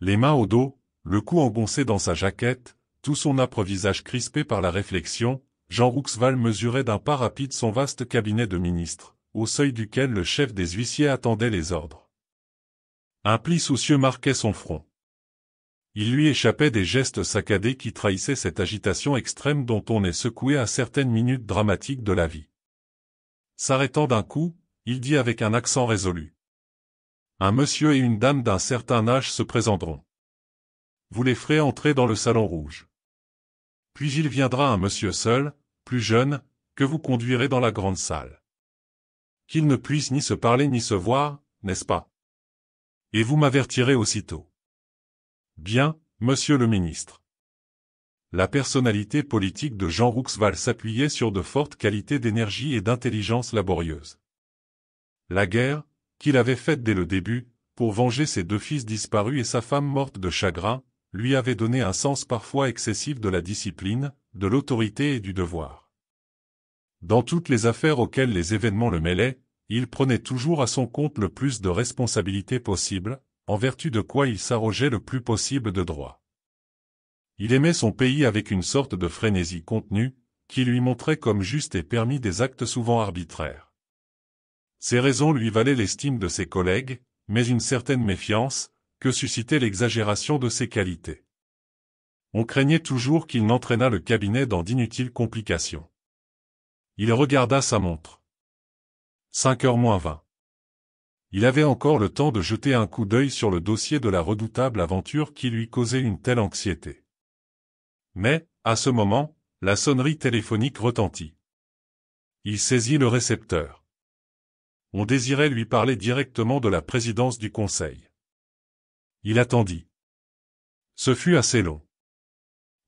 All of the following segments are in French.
Les mains au dos, le cou engoncé dans sa jaquette, tout son âpre visage crispé par la réflexion, Jean Rouxval mesurait d'un pas rapide son vaste cabinet de ministres, au seuil duquel le chef des huissiers attendait les ordres. Un pli soucieux marquait son front. Il lui échappait des gestes saccadés qui trahissaient cette agitation extrême dont on est secoué à certaines minutes dramatiques de la vie. S'arrêtant d'un coup, il dit avec un accent résolu. Un monsieur et une dame d'un certain âge se présenteront. Vous les ferez entrer dans le salon rouge. Puis il viendra un monsieur seul, plus jeune, que vous conduirez dans la grande salle. Qu'il ne puisse ni se parler ni se voir, n'est-ce pas Et vous m'avertirez aussitôt. Bien, monsieur le ministre. La personnalité politique de Jean Rouxval s'appuyait sur de fortes qualités d'énergie et d'intelligence laborieuse. La guerre, qu'il avait faite dès le début, pour venger ses deux fils disparus et sa femme morte de chagrin, lui avait donné un sens parfois excessif de la discipline, de l'autorité et du devoir. Dans toutes les affaires auxquelles les événements le mêlaient, il prenait toujours à son compte le plus de responsabilités possible, en vertu de quoi il s'arrogeait le plus possible de droits. Il aimait son pays avec une sorte de frénésie contenue, qui lui montrait comme juste et permis des actes souvent arbitraires. Ces raisons lui valaient l'estime de ses collègues, mais une certaine méfiance, que suscitait l'exagération de ses qualités. On craignait toujours qu'il n'entraînât le cabinet dans d'inutiles complications. Il regarda sa montre. Cinq heures moins vingt. Il avait encore le temps de jeter un coup d'œil sur le dossier de la redoutable aventure qui lui causait une telle anxiété. Mais, à ce moment, la sonnerie téléphonique retentit. Il saisit le récepteur on désirait lui parler directement de la présidence du Conseil. Il attendit. Ce fut assez long.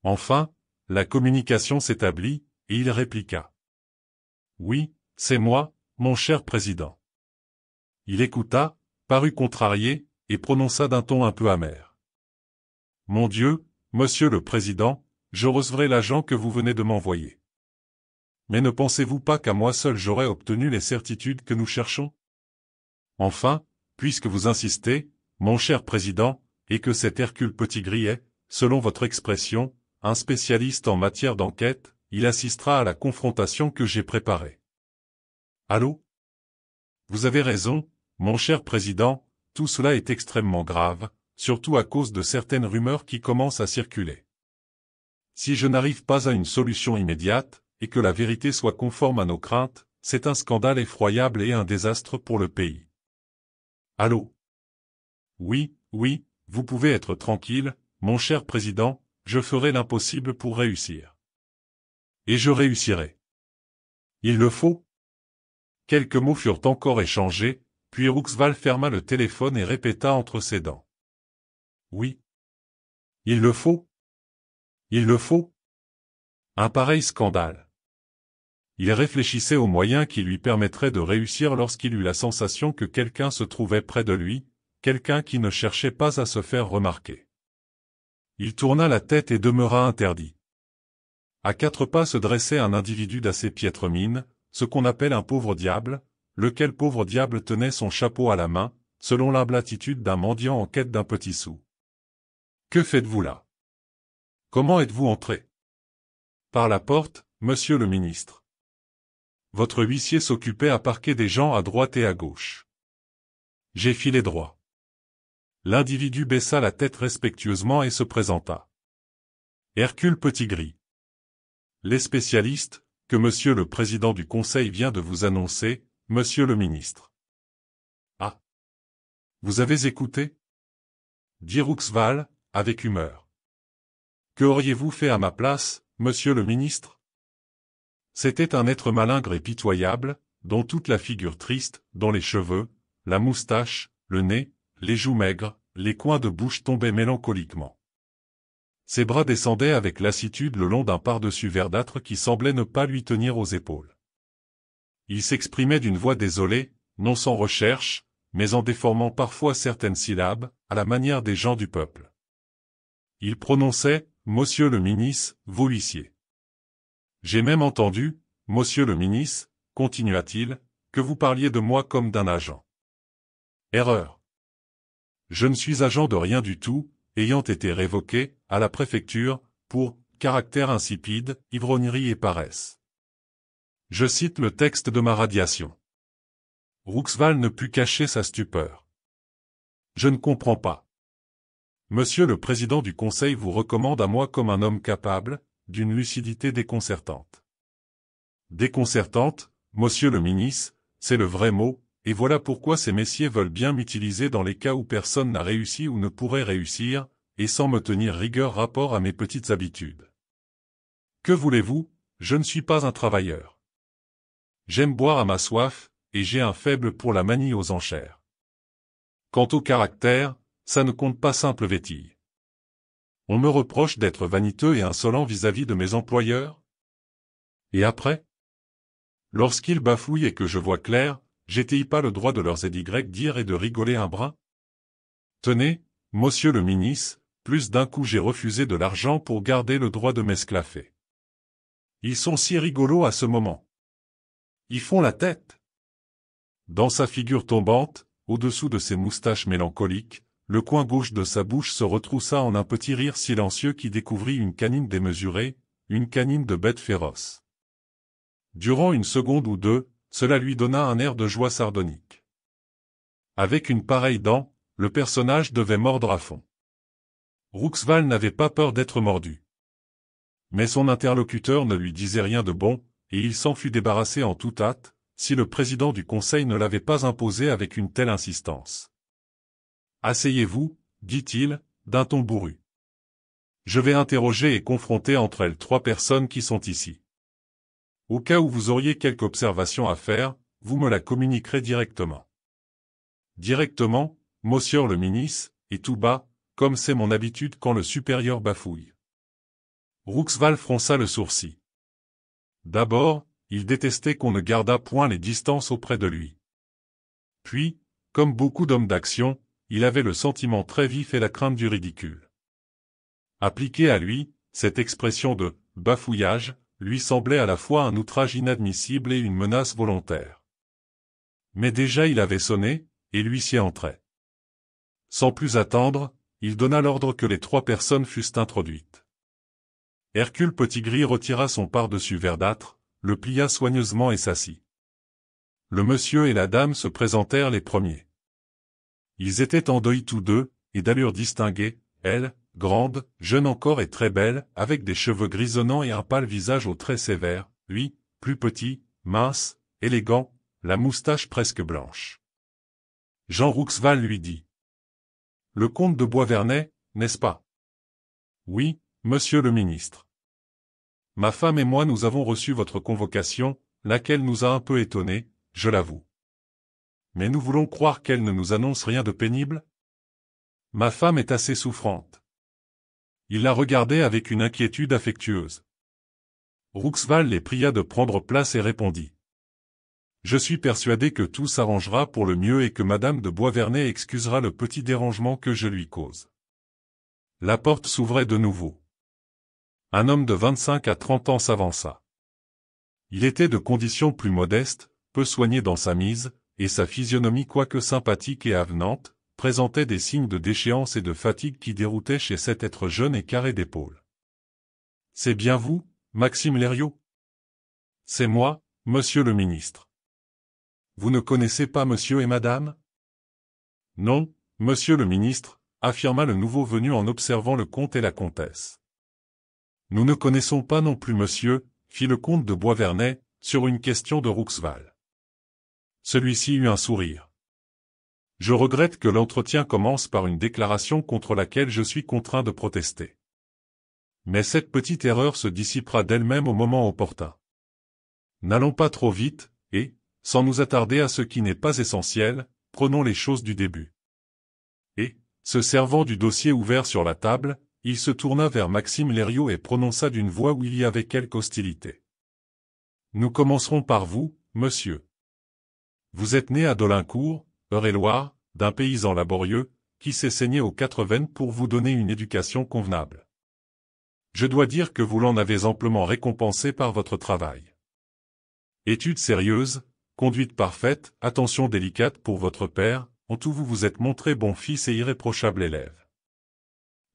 Enfin, la communication s'établit, et il répliqua. Oui, c'est moi, mon cher président. Il écouta, parut contrarié, et prononça d'un ton un peu amer. Mon Dieu, monsieur le président, je recevrai l'agent que vous venez de m'envoyer. Mais ne pensez-vous pas qu'à moi seul j'aurais obtenu les certitudes que nous cherchons Enfin, puisque vous insistez, mon cher président, et que cet Hercule Petit selon votre expression, un spécialiste en matière d'enquête, il assistera à la confrontation que j'ai préparée. Allô Vous avez raison, mon cher président, tout cela est extrêmement grave, surtout à cause de certaines rumeurs qui commencent à circuler. Si je n'arrive pas à une solution immédiate, et que la vérité soit conforme à nos craintes, c'est un scandale effroyable et un désastre pour le pays. Allô Oui, oui, vous pouvez être tranquille, mon cher président, je ferai l'impossible pour réussir. Et je réussirai. Il le faut. Quelques mots furent encore échangés, puis Rouxval ferma le téléphone et répéta entre ses dents. Oui. Il le faut. Il le faut. Un pareil scandale. Il réfléchissait aux moyens qui lui permettraient de réussir lorsqu'il eut la sensation que quelqu'un se trouvait près de lui, quelqu'un qui ne cherchait pas à se faire remarquer. Il tourna la tête et demeura interdit. À quatre pas se dressait un individu d'assez piètre mine, ce qu'on appelle un pauvre diable, lequel pauvre diable tenait son chapeau à la main, selon l'ablatitude d'un mendiant en quête d'un petit sou. Que faites-vous là Comment êtes-vous entré Par la porte, monsieur le ministre votre huissier s'occupait à parquer des gens à droite et à gauche. J'ai filé droit. L'individu baissa la tête respectueusement et se présenta. Hercule petit Les spécialistes, que monsieur le président du conseil vient de vous annoncer, monsieur le ministre. Ah. Vous avez écouté? dit Rouxval, avec humeur. Que auriez-vous fait à ma place, monsieur le ministre? C'était un être malingre et pitoyable, dont toute la figure triste, dont les cheveux, la moustache, le nez, les joues maigres, les coins de bouche tombaient mélancoliquement. Ses bras descendaient avec lassitude le long d'un pardessus verdâtre qui semblait ne pas lui tenir aux épaules. Il s'exprimait d'une voix désolée, non sans recherche, mais en déformant parfois certaines syllabes, à la manière des gens du peuple. Il prononçait, Monsieur le ministre, vous l'icié" J'ai même entendu, monsieur le ministre, continua-t-il, que vous parliez de moi comme d'un agent. Erreur. Je ne suis agent de rien du tout, ayant été révoqué, à la préfecture, pour caractère insipide, ivrognerie et paresse. Je cite le texte de ma radiation. Rouxval ne put cacher sa stupeur. Je ne comprends pas. Monsieur le Président du Conseil vous recommande à moi comme un homme capable, d'une lucidité déconcertante. Déconcertante, monsieur le ministre, c'est le vrai mot, et voilà pourquoi ces messieurs veulent bien m'utiliser dans les cas où personne n'a réussi ou ne pourrait réussir, et sans me tenir rigueur rapport à mes petites habitudes. Que voulez-vous, je ne suis pas un travailleur. J'aime boire à ma soif, et j'ai un faible pour la manie aux enchères. Quant au caractère, ça ne compte pas simple vétille. On me reproche d'être vaniteux et insolent vis-à-vis de mes employeurs Et après Lorsqu'ils bafouillent et que je vois clair, j'étais pas le droit de leurs ZY dire et de rigoler un brin Tenez, monsieur le ministre, plus d'un coup j'ai refusé de l'argent pour garder le droit de m'esclaffer. Ils sont si rigolos à ce moment. Ils font la tête. Dans sa figure tombante, au-dessous de ses moustaches mélancoliques, le coin gauche de sa bouche se retroussa en un petit rire silencieux qui découvrit une canine démesurée, une canine de bête féroce. Durant une seconde ou deux, cela lui donna un air de joie sardonique. Avec une pareille dent, le personnage devait mordre à fond. Rouxval n'avait pas peur d'être mordu. Mais son interlocuteur ne lui disait rien de bon, et il s'en fut débarrassé en toute hâte, si le président du conseil ne l'avait pas imposé avec une telle insistance. Asseyez-vous, dit-il, d'un ton bourru. Je vais interroger et confronter entre elles trois personnes qui sont ici. Au cas où vous auriez quelque observation à faire, vous me la communiquerez directement. Directement, monsieur le ministre, et tout bas, comme c'est mon habitude quand le supérieur bafouille. Rouxval fronça le sourcil. D'abord, il détestait qu'on ne gardât point les distances auprès de lui. Puis, comme beaucoup d'hommes d'action, il avait le sentiment très vif et la crainte du ridicule. Appliquée à lui, cette expression de « bafouillage » lui semblait à la fois un outrage inadmissible et une menace volontaire. Mais déjà il avait sonné, et lui s'y entrait. Sans plus attendre, il donna l'ordre que les trois personnes fussent introduites. Hercule Petitgris retira son pardessus verdâtre, le plia soigneusement et s'assit. Le monsieur et la dame se présentèrent les premiers. Ils étaient en deuil tous deux, et d'allure distinguée, elle, grande, jeune encore et très belle, avec des cheveux grisonnants et un pâle visage au trait sévère, lui, plus petit, mince, élégant, la moustache presque blanche. Jean Rouxval lui dit. Le comte de Boisvernet, n'est-ce pas Oui, monsieur le ministre. Ma femme et moi nous avons reçu votre convocation, laquelle nous a un peu étonnés, je l'avoue mais nous voulons croire qu'elle ne nous annonce rien de pénible Ma femme est assez souffrante. Il la regardait avec une inquiétude affectueuse. Rouxval les pria de prendre place et répondit. Je suis persuadé que tout s'arrangera pour le mieux et que madame de Boisvernet excusera le petit dérangement que je lui cause. La porte s'ouvrait de nouveau. Un homme de 25 à 30 ans s'avança. Il était de condition plus modeste, peu soigné dans sa mise, et sa physionomie quoique sympathique et avenante, présentait des signes de déchéance et de fatigue qui déroutaient chez cet être jeune et carré d'épaules. C'est bien vous, Maxime Lériot C'est moi, monsieur le ministre. Vous ne connaissez pas monsieur et madame Non, monsieur le ministre, affirma le nouveau venu en observant le comte et la comtesse. Nous ne connaissons pas non plus monsieur, fit le comte de Boisvernet, sur une question de Rouxval. Celui-ci eut un sourire. Je regrette que l'entretien commence par une déclaration contre laquelle je suis contraint de protester. Mais cette petite erreur se dissipera d'elle-même au moment opportun. N'allons pas trop vite, et, sans nous attarder à ce qui n'est pas essentiel, prenons les choses du début. Et, se servant du dossier ouvert sur la table, il se tourna vers Maxime Lériot et prononça d'une voix où il y avait quelque hostilité. Nous commencerons par vous, monsieur. Vous êtes né à Dolincourt, Eure-et-Loire, d'un paysan laborieux, qui s'est saigné aux quatre veines pour vous donner une éducation convenable. Je dois dire que vous l'en avez amplement récompensé par votre travail. Études sérieuses, conduite parfaite, attention délicate pour votre père, en tout vous vous êtes montré bon fils et irréprochable élève.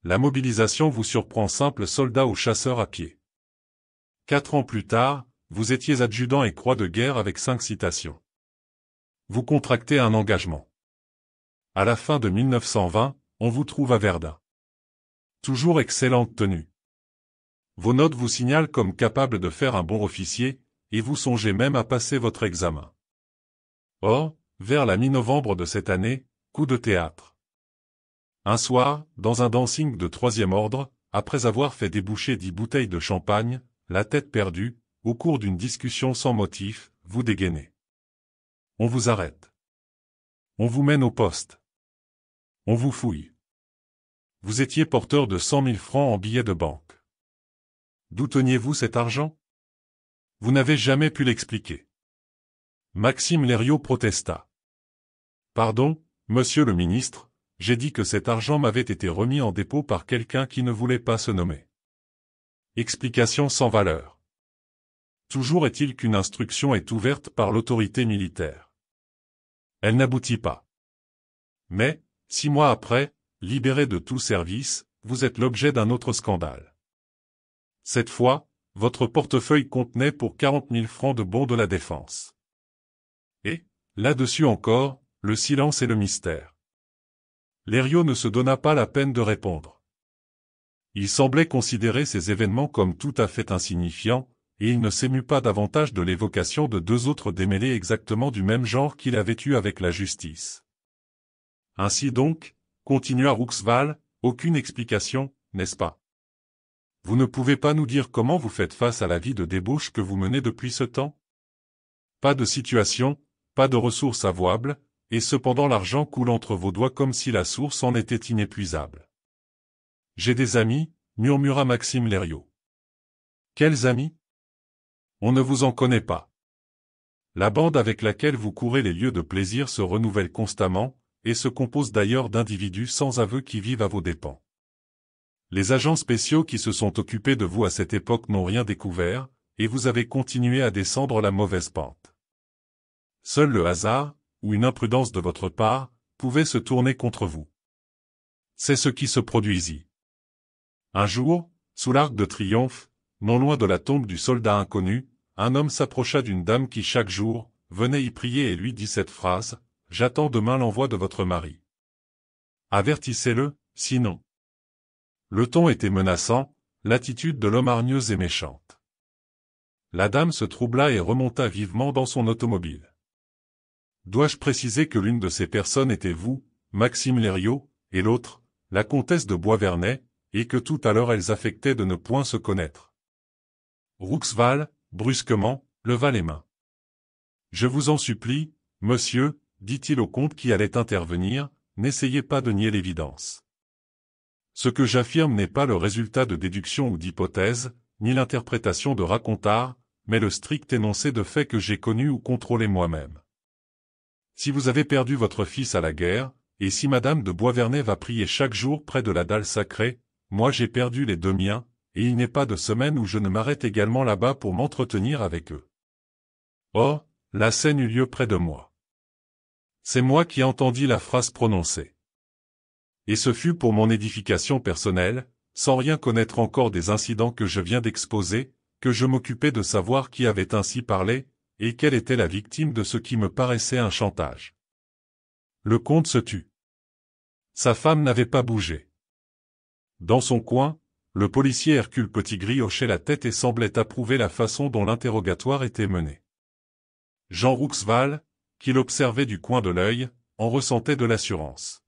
La mobilisation vous surprend simple soldat ou chasseur à pied. Quatre ans plus tard, vous étiez adjudant et croix de guerre avec cinq citations vous contractez un engagement. À la fin de 1920, on vous trouve à Verdun. Toujours excellente tenue. Vos notes vous signalent comme capable de faire un bon officier, et vous songez même à passer votre examen. Or, vers la mi-novembre de cette année, coup de théâtre. Un soir, dans un dancing de troisième ordre, après avoir fait déboucher dix bouteilles de champagne, la tête perdue, au cours d'une discussion sans motif, vous dégainez. On vous arrête. On vous mène au poste. On vous fouille. Vous étiez porteur de cent mille francs en billets de banque. D'où teniez-vous cet argent Vous n'avez jamais pu l'expliquer. Maxime Lériot protesta. Pardon, monsieur le ministre, j'ai dit que cet argent m'avait été remis en dépôt par quelqu'un qui ne voulait pas se nommer. Explication sans valeur. Toujours est-il qu'une instruction est ouverte par l'autorité militaire. Elle n'aboutit pas. Mais, six mois après, libéré de tout service, vous êtes l'objet d'un autre scandale. Cette fois, votre portefeuille contenait pour 40 000 francs de bons de la défense. Et, là-dessus encore, le silence et le mystère. L'Hériot ne se donna pas la peine de répondre. Il semblait considérer ces événements comme tout à fait insignifiants, et il ne s'émut pas davantage de l'évocation de deux autres démêlés exactement du même genre qu'il avait eu avec la justice. Ainsi donc, continua Rouxval, aucune explication, n'est-ce pas Vous ne pouvez pas nous dire comment vous faites face à la vie de débauche que vous menez depuis ce temps Pas de situation, pas de ressources avouables, et cependant l'argent coule entre vos doigts comme si la source en était inépuisable. J'ai des amis, murmura Maxime Lériot. Quels amis on ne vous en connaît pas. La bande avec laquelle vous courez les lieux de plaisir se renouvelle constamment, et se compose d'ailleurs d'individus sans aveu qui vivent à vos dépens. Les agents spéciaux qui se sont occupés de vous à cette époque n'ont rien découvert, et vous avez continué à descendre la mauvaise pente. Seul le hasard, ou une imprudence de votre part, pouvait se tourner contre vous. C'est ce qui se produisit. Un jour, sous l'arc de triomphe, non loin de la tombe du soldat inconnu, un homme s'approcha d'une dame qui chaque jour, venait y prier et lui dit cette phrase, « J'attends demain l'envoi de votre mari. Avertissez-le, sinon. » Le ton était menaçant, l'attitude de l'homme hargneuse et méchante. La dame se troubla et remonta vivement dans son automobile. Dois-je préciser que l'une de ces personnes était vous, Maxime Lériot, et l'autre, la comtesse de Boisvernet, et que tout à l'heure elles affectaient de ne point se connaître. Rouxval, brusquement, leva les mains. Je vous en supplie, monsieur, dit-il au comte qui allait intervenir, n'essayez pas de nier l'évidence. Ce que j'affirme n'est pas le résultat de déduction ou d'hypothèse, ni l'interprétation de racontard, mais le strict énoncé de faits que j'ai connus ou contrôlés moi-même. Si vous avez perdu votre fils à la guerre, et si Madame de Boisvernet va prier chaque jour près de la dalle sacrée, moi j'ai perdu les deux miens, et il n'est pas de semaine où je ne m'arrête également là-bas pour m'entretenir avec eux. Or, oh, la scène eut lieu près de moi. C'est moi qui entendis la phrase prononcée. Et ce fut pour mon édification personnelle, sans rien connaître encore des incidents que je viens d'exposer, que je m'occupais de savoir qui avait ainsi parlé, et quelle était la victime de ce qui me paraissait un chantage. Le comte se tut. Sa femme n'avait pas bougé. Dans son coin, le policier Hercule petit hochait la tête et semblait approuver la façon dont l'interrogatoire était mené. Jean Rouxval, qui l'observait du coin de l'œil, en ressentait de l'assurance.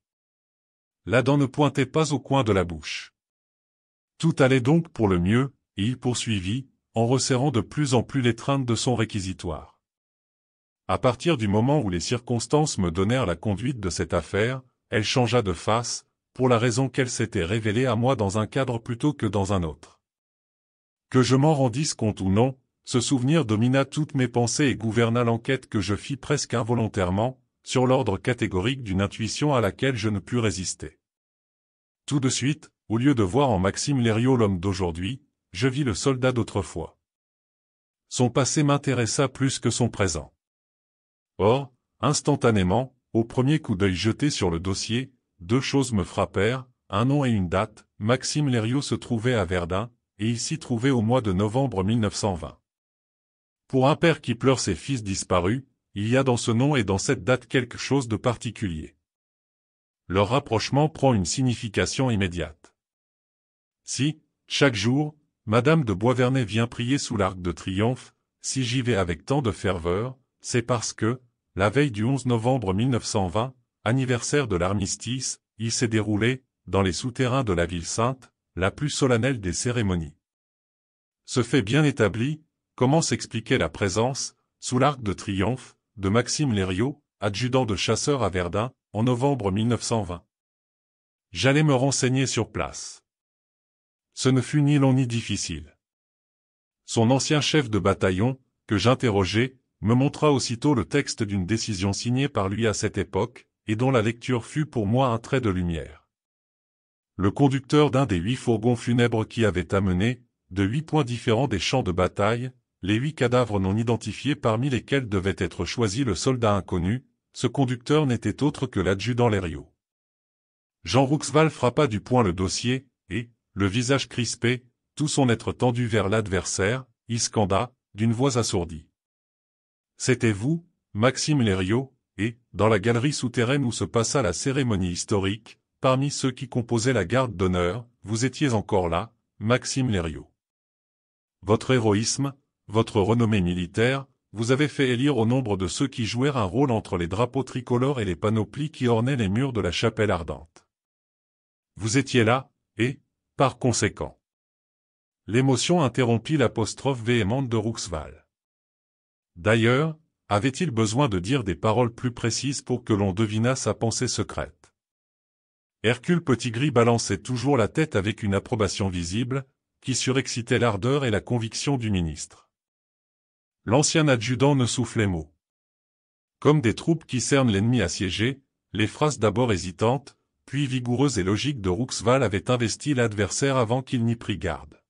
La dent ne pointait pas au coin de la bouche. Tout allait donc pour le mieux, et il poursuivit, en resserrant de plus en plus l'étreinte de son réquisitoire. À partir du moment où les circonstances me donnèrent la conduite de cette affaire, elle changea de face, pour la raison qu'elle s'était révélée à moi dans un cadre plutôt que dans un autre. Que je m'en rendisse compte ou non, ce souvenir domina toutes mes pensées et gouverna l'enquête que je fis presque involontairement, sur l'ordre catégorique d'une intuition à laquelle je ne pus résister. Tout de suite, au lieu de voir en Maxime Lériot l'homme d'aujourd'hui, je vis le soldat d'autrefois. Son passé m'intéressa plus que son présent. Or, instantanément, au premier coup d'œil jeté sur le dossier, deux choses me frappèrent, un nom et une date, Maxime Lériot se trouvait à Verdun, et il s'y trouvait au mois de novembre 1920. Pour un père qui pleure ses fils disparus, il y a dans ce nom et dans cette date quelque chose de particulier. Leur rapprochement prend une signification immédiate. Si, chaque jour, Madame de Boisvernet vient prier sous l'arc de triomphe, si j'y vais avec tant de ferveur, c'est parce que, la veille du 11 novembre 1920, anniversaire de l'armistice, il s'est déroulé, dans les souterrains de la ville sainte, la plus solennelle des cérémonies. Ce fait bien établi, comment s'expliquait la présence, sous l'arc de triomphe, de Maxime Lériot, adjudant de chasseur à Verdun, en novembre 1920 J'allais me renseigner sur place. Ce ne fut ni long ni difficile. Son ancien chef de bataillon, que j'interrogeais, me montra aussitôt le texte d'une décision signée par lui à cette époque, et dont la lecture fut pour moi un trait de lumière. Le conducteur d'un des huit fourgons funèbres qui avait amené, de huit points différents des champs de bataille, les huit cadavres non identifiés parmi lesquels devait être choisi le soldat inconnu, ce conducteur n'était autre que l'adjudant Lériot. Jean Rouxval frappa du poing le dossier, et, le visage crispé, tout son être tendu vers l'adversaire, il scanda, d'une voix assourdie. C'était vous, Maxime Lériot, et, dans la galerie souterraine où se passa la cérémonie historique, parmi ceux qui composaient la garde d'honneur, vous étiez encore là, Maxime Lériot. Votre héroïsme, votre renommée militaire, vous avez fait élire au nombre de ceux qui jouèrent un rôle entre les drapeaux tricolores et les panoplies qui ornaient les murs de la chapelle ardente. Vous étiez là, et, par conséquent. L'émotion interrompit l'apostrophe véhémente de Rouxval. D'ailleurs, avait-il besoin de dire des paroles plus précises pour que l'on devinât sa pensée secrète Hercule petit balançait toujours la tête avec une approbation visible, qui surexcitait l'ardeur et la conviction du ministre. L'ancien adjudant ne soufflait mot. Comme des troupes qui cernent l'ennemi assiégé, les phrases d'abord hésitantes, puis vigoureuses et logiques de Rouxval avaient investi l'adversaire avant qu'il n'y prît garde.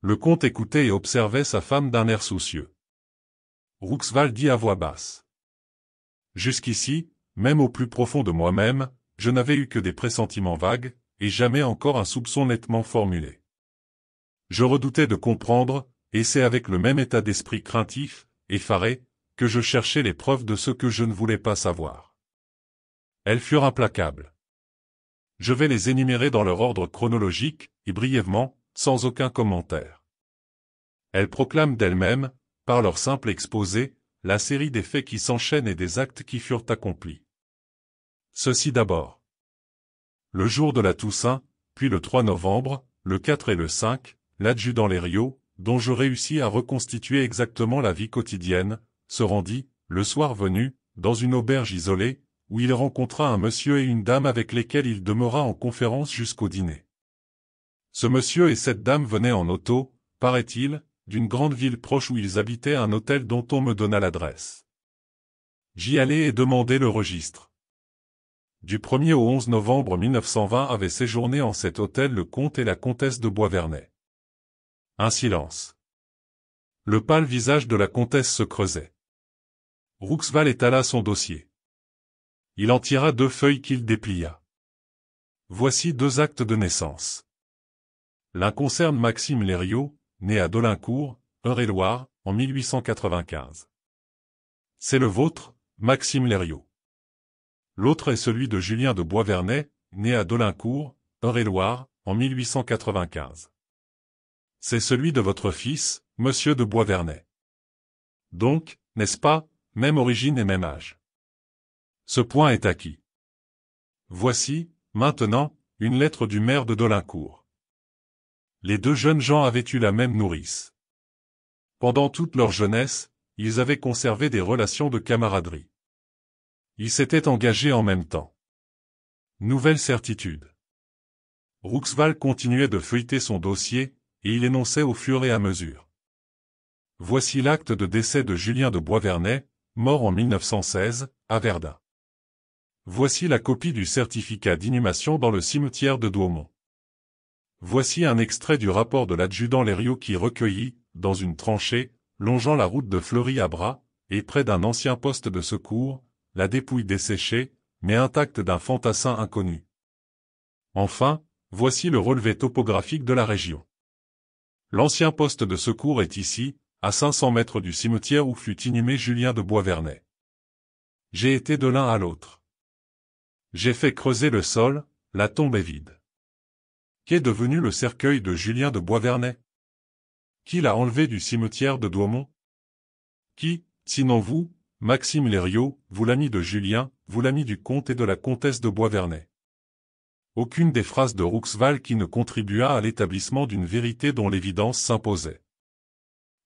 Le comte écoutait et observait sa femme d'un air soucieux. Rouxval dit à voix basse. Jusqu'ici, même au plus profond de moi-même, je n'avais eu que des pressentiments vagues, et jamais encore un soupçon nettement formulé. Je redoutais de comprendre, et c'est avec le même état d'esprit craintif, effaré, que je cherchais les preuves de ce que je ne voulais pas savoir. Elles furent implacables. Je vais les énumérer dans leur ordre chronologique, et brièvement, sans aucun commentaire. Elles proclament d'elles-mêmes, par leur simple exposé, la série des faits qui s'enchaînent et des actes qui furent accomplis. Ceci d'abord. Le jour de la Toussaint, puis le 3 novembre, le 4 et le 5, l'adjudant Lériot, dont je réussis à reconstituer exactement la vie quotidienne, se rendit, le soir venu, dans une auberge isolée, où il rencontra un monsieur et une dame avec lesquels il demeura en conférence jusqu'au dîner. Ce monsieur et cette dame venaient en auto, paraît-il, d'une grande ville proche où ils habitaient un hôtel dont on me donna l'adresse. J'y allai et demandai le registre. Du 1er au 11 novembre 1920 avaient séjourné en cet hôtel le comte et la comtesse de Boisvernet. Un silence. Le pâle visage de la comtesse se creusait. Rouxval étala son dossier. Il en tira deux feuilles qu'il déplia. Voici deux actes de naissance. L'un concerne Maxime Lériot, né à Dolincourt, Eure-et-Loire, en 1895. C'est le vôtre, Maxime Lériot. L'autre est celui de Julien de Boisvernet, né à Dolincourt, Eure-et-Loire, en 1895. C'est celui de votre fils, Monsieur de Boisvernet. Donc, n'est-ce pas, même origine et même âge. Ce point est acquis. Voici, maintenant, une lettre du maire de Dolincourt. Les deux jeunes gens avaient eu la même nourrice. Pendant toute leur jeunesse, ils avaient conservé des relations de camaraderie. Ils s'étaient engagés en même temps. Nouvelle certitude. Rouxval continuait de feuilleter son dossier, et il énonçait au fur et à mesure. Voici l'acte de décès de Julien de Boisvernet, mort en 1916, à Verdun. Voici la copie du certificat d'inhumation dans le cimetière de Douaumont. Voici un extrait du rapport de l'adjudant Lériot qui recueillit, dans une tranchée, longeant la route de Fleury à Bras, et près d'un ancien poste de secours, la dépouille desséchée, mais intacte d'un fantassin inconnu. Enfin, voici le relevé topographique de la région. L'ancien poste de secours est ici, à 500 mètres du cimetière où fut inhumé Julien de Boisvernet. J'ai été de l'un à l'autre. J'ai fait creuser le sol, la tombe est vide. Qu'est devenu le cercueil de Julien de Boisvernet Qui l'a enlevé du cimetière de Douaumont Qui, sinon vous, Maxime Lériot, vous l'ami de Julien, vous l'ami du comte et de la comtesse de Boisvernet Aucune des phrases de Rouxval qui ne contribua à l'établissement d'une vérité dont l'évidence s'imposait.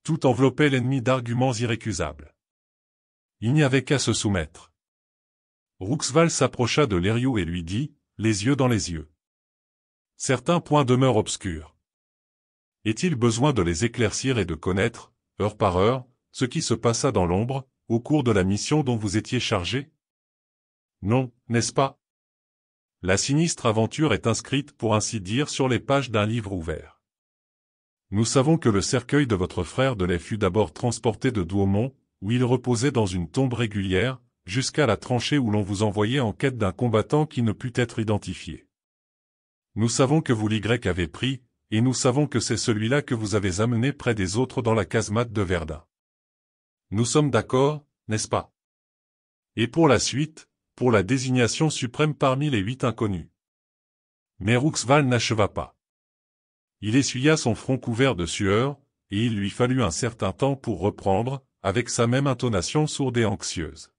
Tout enveloppait l'ennemi d'arguments irrécusables. Il n'y avait qu'à se soumettre. Rouxval s'approcha de Lériot et lui dit, les yeux dans les yeux. Certains points demeurent obscurs. Est-il besoin de les éclaircir et de connaître, heure par heure, ce qui se passa dans l'ombre, au cours de la mission dont vous étiez chargé Non, n'est-ce pas La sinistre aventure est inscrite pour ainsi dire sur les pages d'un livre ouvert. Nous savons que le cercueil de votre frère Delay fut d'abord transporté de Douaumont, où il reposait dans une tombe régulière, jusqu'à la tranchée où l'on vous envoyait en quête d'un combattant qui ne put être identifié. Nous savons que vous l'Y avez pris, et nous savons que c'est celui-là que vous avez amené près des autres dans la casemate de Verdun. Nous sommes d'accord, n'est-ce pas Et pour la suite, pour la désignation suprême parmi les huit inconnus. Mais Rouxval n'acheva pas. Il essuya son front couvert de sueur, et il lui fallut un certain temps pour reprendre, avec sa même intonation sourde et anxieuse.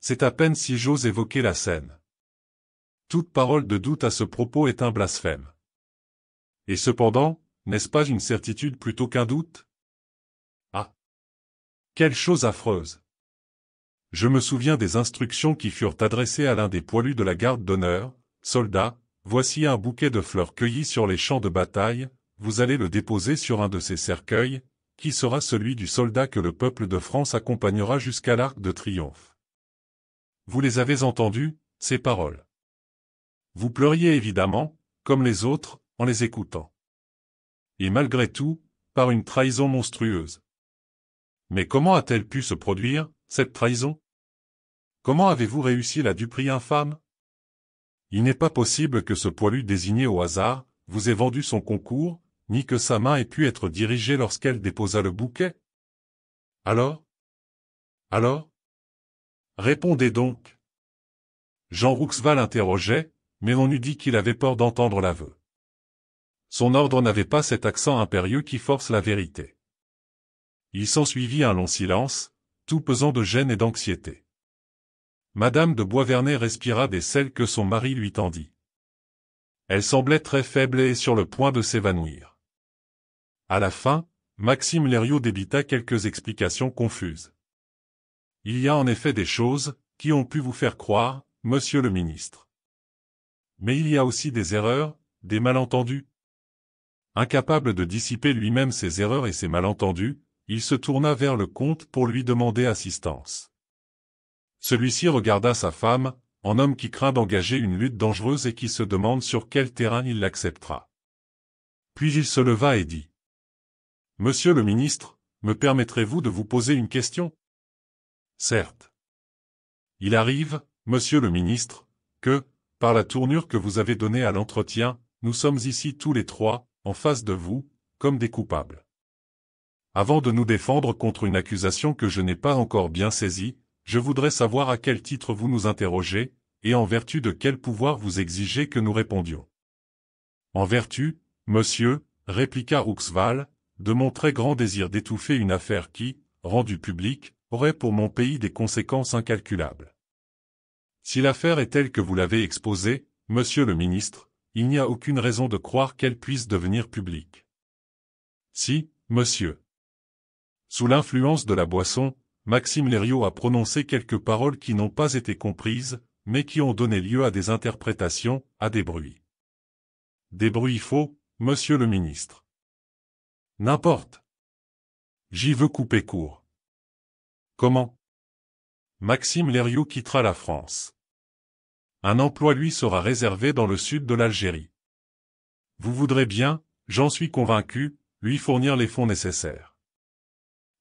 C'est à peine si j'ose évoquer la scène. Toute parole de doute à ce propos est un blasphème. Et cependant, n'est-ce pas une certitude plutôt qu'un doute Ah Quelle chose affreuse Je me souviens des instructions qui furent adressées à l'un des poilus de la garde d'honneur, Soldat, voici un bouquet de fleurs cueillies sur les champs de bataille, vous allez le déposer sur un de ces cercueils, qui sera celui du soldat que le peuple de France accompagnera jusqu'à l'arc de triomphe. Vous les avez entendues, ces paroles. Vous pleuriez évidemment, comme les autres, en les écoutant. Et malgré tout, par une trahison monstrueuse. Mais comment a-t-elle pu se produire, cette trahison Comment avez-vous réussi la duperie infâme Il n'est pas possible que ce poilu désigné au hasard vous ait vendu son concours, ni que sa main ait pu être dirigée lorsqu'elle déposa le bouquet. Alors Alors Répondez donc. Jean Rouxval interrogeait, mais on eût dit qu'il avait peur d'entendre l'aveu. Son ordre n'avait pas cet accent impérieux qui force la vérité. Il s'ensuivit un long silence, tout pesant de gêne et d'anxiété. Madame de Boisvernet respira des selles que son mari lui tendit. Elle semblait très faible et sur le point de s'évanouir. À la fin, Maxime Lériot débita quelques explications confuses. Il y a en effet des choses, qui ont pu vous faire croire, monsieur le ministre. Mais il y a aussi des erreurs, des malentendus. Incapable de dissiper lui-même ses erreurs et ses malentendus, il se tourna vers le comte pour lui demander assistance. Celui-ci regarda sa femme, en homme qui craint d'engager une lutte dangereuse et qui se demande sur quel terrain il l'acceptera. Puis il se leva et dit. Monsieur le ministre, me permettrez-vous de vous poser une question Certes. Il arrive, monsieur le ministre, que, par la tournure que vous avez donnée à l'entretien, nous sommes ici tous les trois, en face de vous, comme des coupables. Avant de nous défendre contre une accusation que je n'ai pas encore bien saisie, je voudrais savoir à quel titre vous nous interrogez, et en vertu de quel pouvoir vous exigez que nous répondions. En vertu, monsieur, répliqua Rouxval, de mon très grand désir d'étouffer une affaire qui, rendue publique, aurait pour mon pays des conséquences incalculables. Si l'affaire est telle que vous l'avez exposée, monsieur le ministre, il n'y a aucune raison de croire qu'elle puisse devenir publique. Si, monsieur. Sous l'influence de la boisson, Maxime Lériot a prononcé quelques paroles qui n'ont pas été comprises, mais qui ont donné lieu à des interprétations, à des bruits. Des bruits faux, monsieur le ministre. N'importe. J'y veux couper court. Comment Maxime Lériot quittera la France un emploi lui sera réservé dans le sud de l'Algérie. Vous voudrez bien, j'en suis convaincu, lui fournir les fonds nécessaires.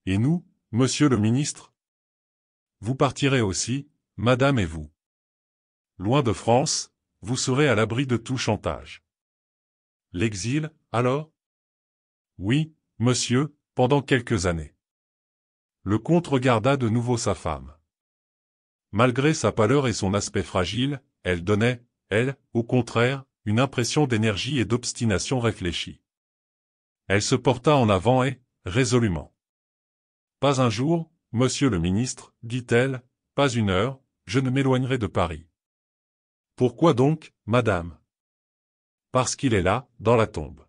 Et nous, monsieur le ministre Vous partirez aussi, madame et vous. Loin de France, vous serez à l'abri de tout chantage. L'exil, alors Oui, monsieur, pendant quelques années. Le comte regarda de nouveau sa femme. Malgré sa pâleur et son aspect fragile, elle donnait, elle, au contraire, une impression d'énergie et d'obstination réfléchie. Elle se porta en avant et, résolument. Pas un jour, monsieur le ministre, dit-elle, pas une heure, je ne m'éloignerai de Paris. Pourquoi donc, madame Parce qu'il est là, dans la tombe.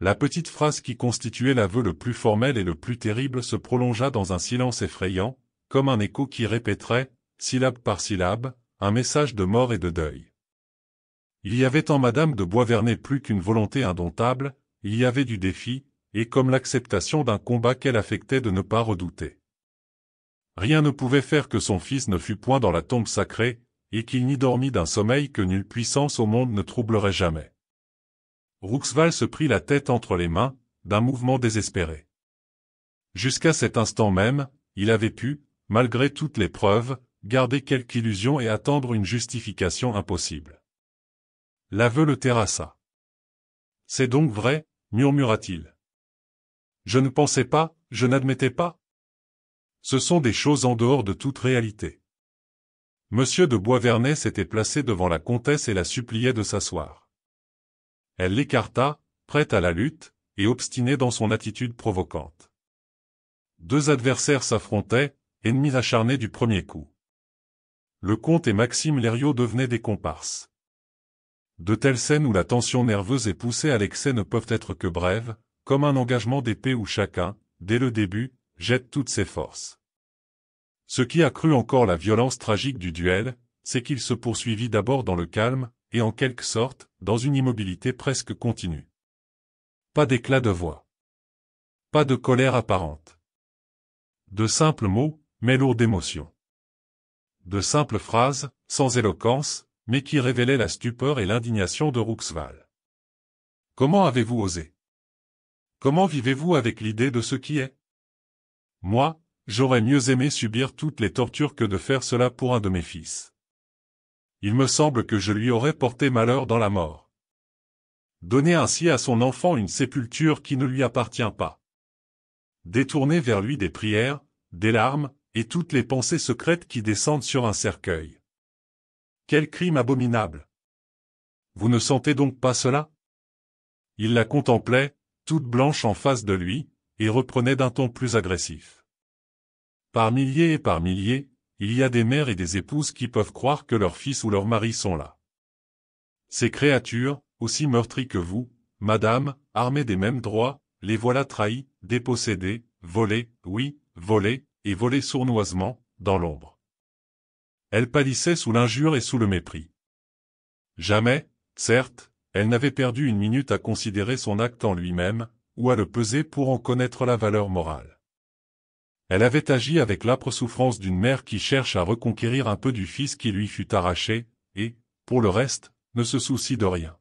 La petite phrase qui constituait l'aveu le plus formel et le plus terrible se prolongea dans un silence effrayant, comme un écho qui répéterait, syllabe par syllabe, un message de mort et de deuil. Il y avait en Madame de Boisvernet plus qu'une volonté indomptable, il y avait du défi, et comme l'acceptation d'un combat qu'elle affectait de ne pas redouter. Rien ne pouvait faire que son fils ne fût point dans la tombe sacrée, et qu'il n'y dormît d'un sommeil que nulle puissance au monde ne troublerait jamais. Rouxval se prit la tête entre les mains, d'un mouvement désespéré. Jusqu'à cet instant même, il avait pu, malgré toutes les preuves, garder quelque illusion et attendre une justification impossible. L'aveu le terrassa. C'est donc vrai, murmura-t-il. Je ne pensais pas, je n'admettais pas. Ce sont des choses en dehors de toute réalité. Monsieur de Boisvernet s'était placé devant la comtesse et la suppliait de s'asseoir. Elle l'écarta, prête à la lutte, et obstinée dans son attitude provocante. Deux adversaires s'affrontaient, ennemis acharnés du premier coup le comte et Maxime Lériot devenaient des comparses. De telles scènes où la tension nerveuse est poussée à l'excès ne peuvent être que brèves, comme un engagement d'épée où chacun, dès le début, jette toutes ses forces. Ce qui accrut encore la violence tragique du duel, c'est qu'il se poursuivit d'abord dans le calme, et en quelque sorte, dans une immobilité presque continue. Pas d'éclat de voix. Pas de colère apparente. De simples mots, mais lourds d'émotions de simples phrases, sans éloquence, mais qui révélaient la stupeur et l'indignation de Rouxval. Comment avez-vous osé Comment vivez-vous avec l'idée de ce qui est Moi, j'aurais mieux aimé subir toutes les tortures que de faire cela pour un de mes fils. Il me semble que je lui aurais porté malheur dans la mort. Donner ainsi à son enfant une sépulture qui ne lui appartient pas. Détourner vers lui des prières, des larmes, et toutes les pensées secrètes qui descendent sur un cercueil. Quel crime abominable Vous ne sentez donc pas cela Il la contemplait, toute blanche en face de lui, et reprenait d'un ton plus agressif. Par milliers et par milliers, il y a des mères et des épouses qui peuvent croire que leurs fils ou leurs maris sont là. Ces créatures, aussi meurtries que vous, madame, armées des mêmes droits, les voilà trahies, dépossédées, volées, oui, volées, et volait sournoisement, dans l'ombre. Elle pâlissait sous l'injure et sous le mépris. Jamais, certes, elle n'avait perdu une minute à considérer son acte en lui-même, ou à le peser pour en connaître la valeur morale. Elle avait agi avec l'âpre souffrance d'une mère qui cherche à reconquérir un peu du fils qui lui fut arraché, et, pour le reste, ne se soucie de rien.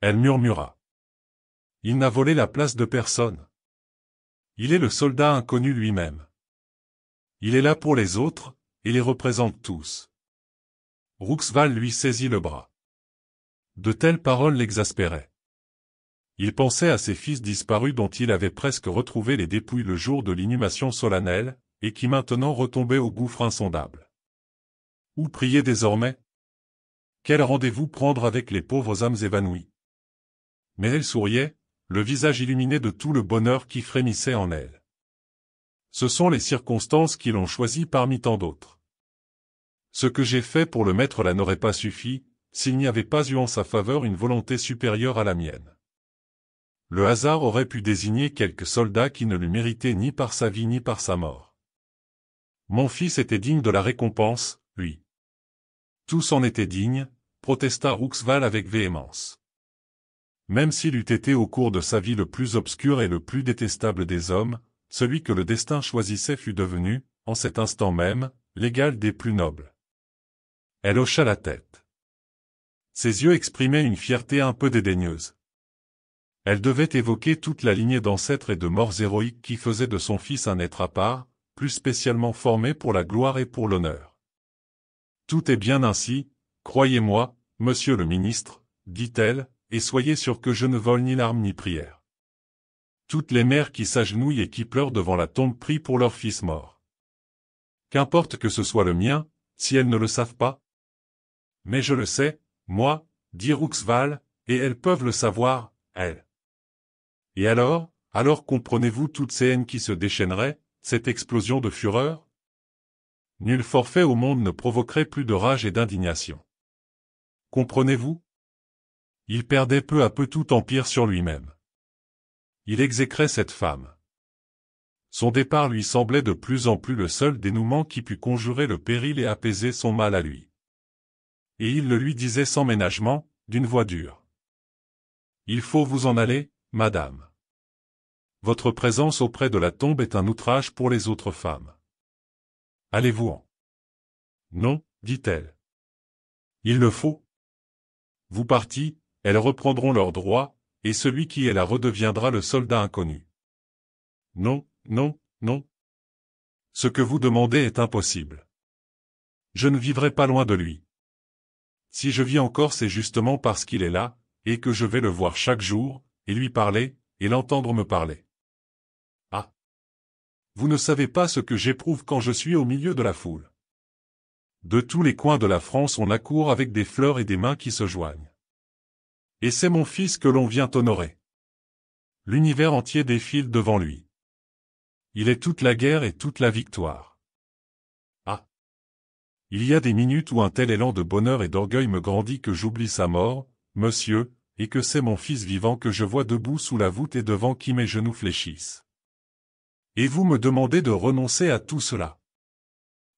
Elle murmura. Il n'a volé la place de personne. Il est le soldat inconnu lui-même. Il est là pour les autres, et les représente tous. Rouxval lui saisit le bras. De telles paroles l'exaspéraient. Il pensait à ses fils disparus dont il avait presque retrouvé les dépouilles le jour de l'inhumation solennelle, et qui maintenant retombaient au gouffre insondable. Où prier désormais Quel rendez-vous prendre avec les pauvres âmes évanouies Mais elle souriait, le visage illuminé de tout le bonheur qui frémissait en elle. Ce sont les circonstances qui l'ont choisi parmi tant d'autres. Ce que j'ai fait pour le mettre là n'aurait pas suffi, s'il n'y avait pas eu en sa faveur une volonté supérieure à la mienne. Le hasard aurait pu désigner quelques soldats qui ne lui méritaient ni par sa vie ni par sa mort. Mon fils était digne de la récompense, lui. Tous en étaient dignes, protesta Rouxval avec véhémence. Même s'il eût été au cours de sa vie le plus obscur et le plus détestable des hommes, celui que le destin choisissait fut devenu, en cet instant même, l'égal des plus nobles. Elle hocha la tête. Ses yeux exprimaient une fierté un peu dédaigneuse. Elle devait évoquer toute la lignée d'ancêtres et de morts héroïques qui faisaient de son fils un être à part, plus spécialement formé pour la gloire et pour l'honneur. Tout est bien ainsi, croyez-moi, monsieur le ministre, dit-elle, et soyez sûr que je ne vole ni larmes ni prières toutes les mères qui s'agenouillent et qui pleurent devant la tombe prient pour leur fils mort. Qu'importe que ce soit le mien, si elles ne le savent pas. Mais je le sais, moi, dit Rouxval, et elles peuvent le savoir, elles. Et alors, alors comprenez-vous toutes ces haines qui se déchaîneraient, cette explosion de fureur Nul forfait au monde ne provoquerait plus de rage et d'indignation. Comprenez-vous Il perdait peu à peu tout empire sur lui-même. Il exécrait cette femme. Son départ lui semblait de plus en plus le seul dénouement qui pût conjurer le péril et apaiser son mal à lui. Et il le lui disait sans ménagement, d'une voix dure. Il faut vous en aller, madame. Votre présence auprès de la tombe est un outrage pour les autres femmes. Allez-vous-en. Non, dit-elle. Il le faut. Vous partiez, elles reprendront leurs droits, et celui qui est là redeviendra le soldat inconnu. Non, non, non. Ce que vous demandez est impossible. Je ne vivrai pas loin de lui. Si je vis encore c'est justement parce qu'il est là, et que je vais le voir chaque jour, et lui parler, et l'entendre me parler. Ah. Vous ne savez pas ce que j'éprouve quand je suis au milieu de la foule. De tous les coins de la France on accourt avec des fleurs et des mains qui se joignent. Et c'est mon fils que l'on vient honorer. L'univers entier défile devant lui. Il est toute la guerre et toute la victoire. Ah Il y a des minutes où un tel élan de bonheur et d'orgueil me grandit que j'oublie sa mort, monsieur, et que c'est mon fils vivant que je vois debout sous la voûte et devant qui mes genoux fléchissent. Et vous me demandez de renoncer à tout cela.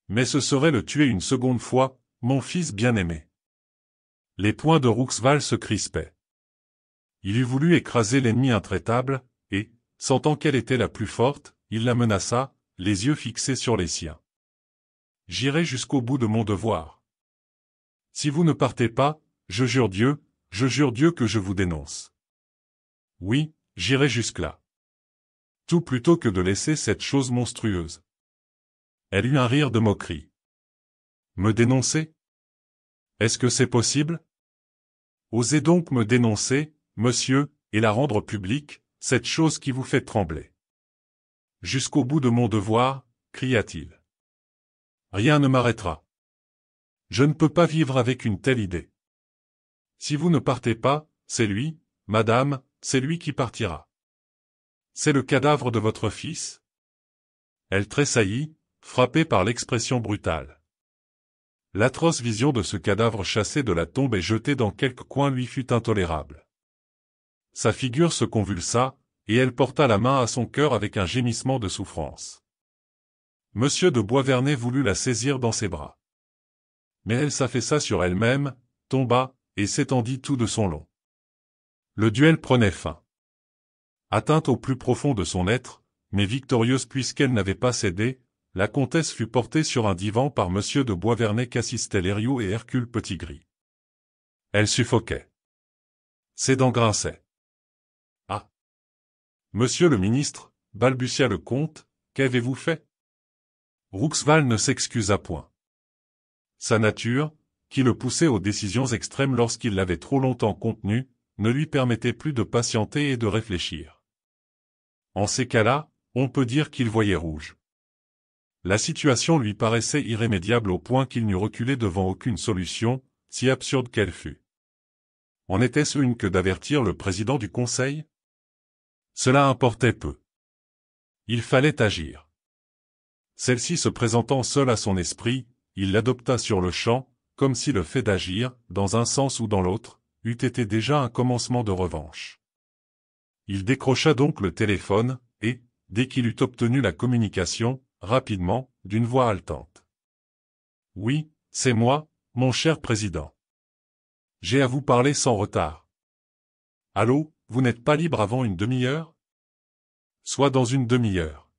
Mais ce serait le tuer une seconde fois, mon fils bien-aimé. Les poings de Rouxval se crispaient. Il eût voulu écraser l'ennemi intraitable, et, sentant qu'elle était la plus forte, il la menaça, les yeux fixés sur les siens. J'irai jusqu'au bout de mon devoir. Si vous ne partez pas, je jure Dieu, je jure Dieu que je vous dénonce. Oui, j'irai jusque-là. Tout plutôt que de laisser cette chose monstrueuse. Elle eut un rire de moquerie. Me dénoncer Est-ce que c'est possible Osez donc me dénoncer, monsieur, et la rendre publique, cette chose qui vous fait trembler. Jusqu'au bout de mon devoir, cria-t-il. Rien ne m'arrêtera. Je ne peux pas vivre avec une telle idée. Si vous ne partez pas, c'est lui, madame, c'est lui qui partira. C'est le cadavre de votre fils Elle tressaillit, frappée par l'expression brutale. L'atroce vision de ce cadavre chassé de la tombe et jeté dans quelque coin lui fut intolérable. Sa figure se convulsa, et elle porta la main à son cœur avec un gémissement de souffrance. Monsieur de Boisvernet voulut la saisir dans ses bras. Mais elle s'affaissa sur elle-même, tomba, et s'étendit tout de son long. Le duel prenait fin. Atteinte au plus profond de son être, mais victorieuse puisqu'elle n'avait pas cédé, la comtesse fut portée sur un divan par M. de Boisvernet qu'assistaient Lériot et Hercule Petitgris. Elle suffoquait. Ses dents grinçaient. Ah Monsieur le ministre, balbutia le comte, qu'avez-vous fait Rouxval ne s'excusa point. Sa nature, qui le poussait aux décisions extrêmes lorsqu'il l'avait trop longtemps contenu, ne lui permettait plus de patienter et de réfléchir. En ces cas-là, on peut dire qu'il voyait rouge. La situation lui paraissait irrémédiable au point qu'il n'eût reculé devant aucune solution, si absurde qu'elle fût. En était-ce une que d'avertir le président du Conseil Cela importait peu. Il fallait agir. Celle-ci se présentant seule à son esprit, il l'adopta sur le champ, comme si le fait d'agir, dans un sens ou dans l'autre, eût été déjà un commencement de revanche. Il décrocha donc le téléphone, et, dès qu'il eut obtenu la communication, rapidement, d'une voix haletante. Oui, c'est moi, mon cher président. J'ai à vous parler sans retard. Allô, vous n'êtes pas libre avant une demi-heure Soit dans une demi-heure.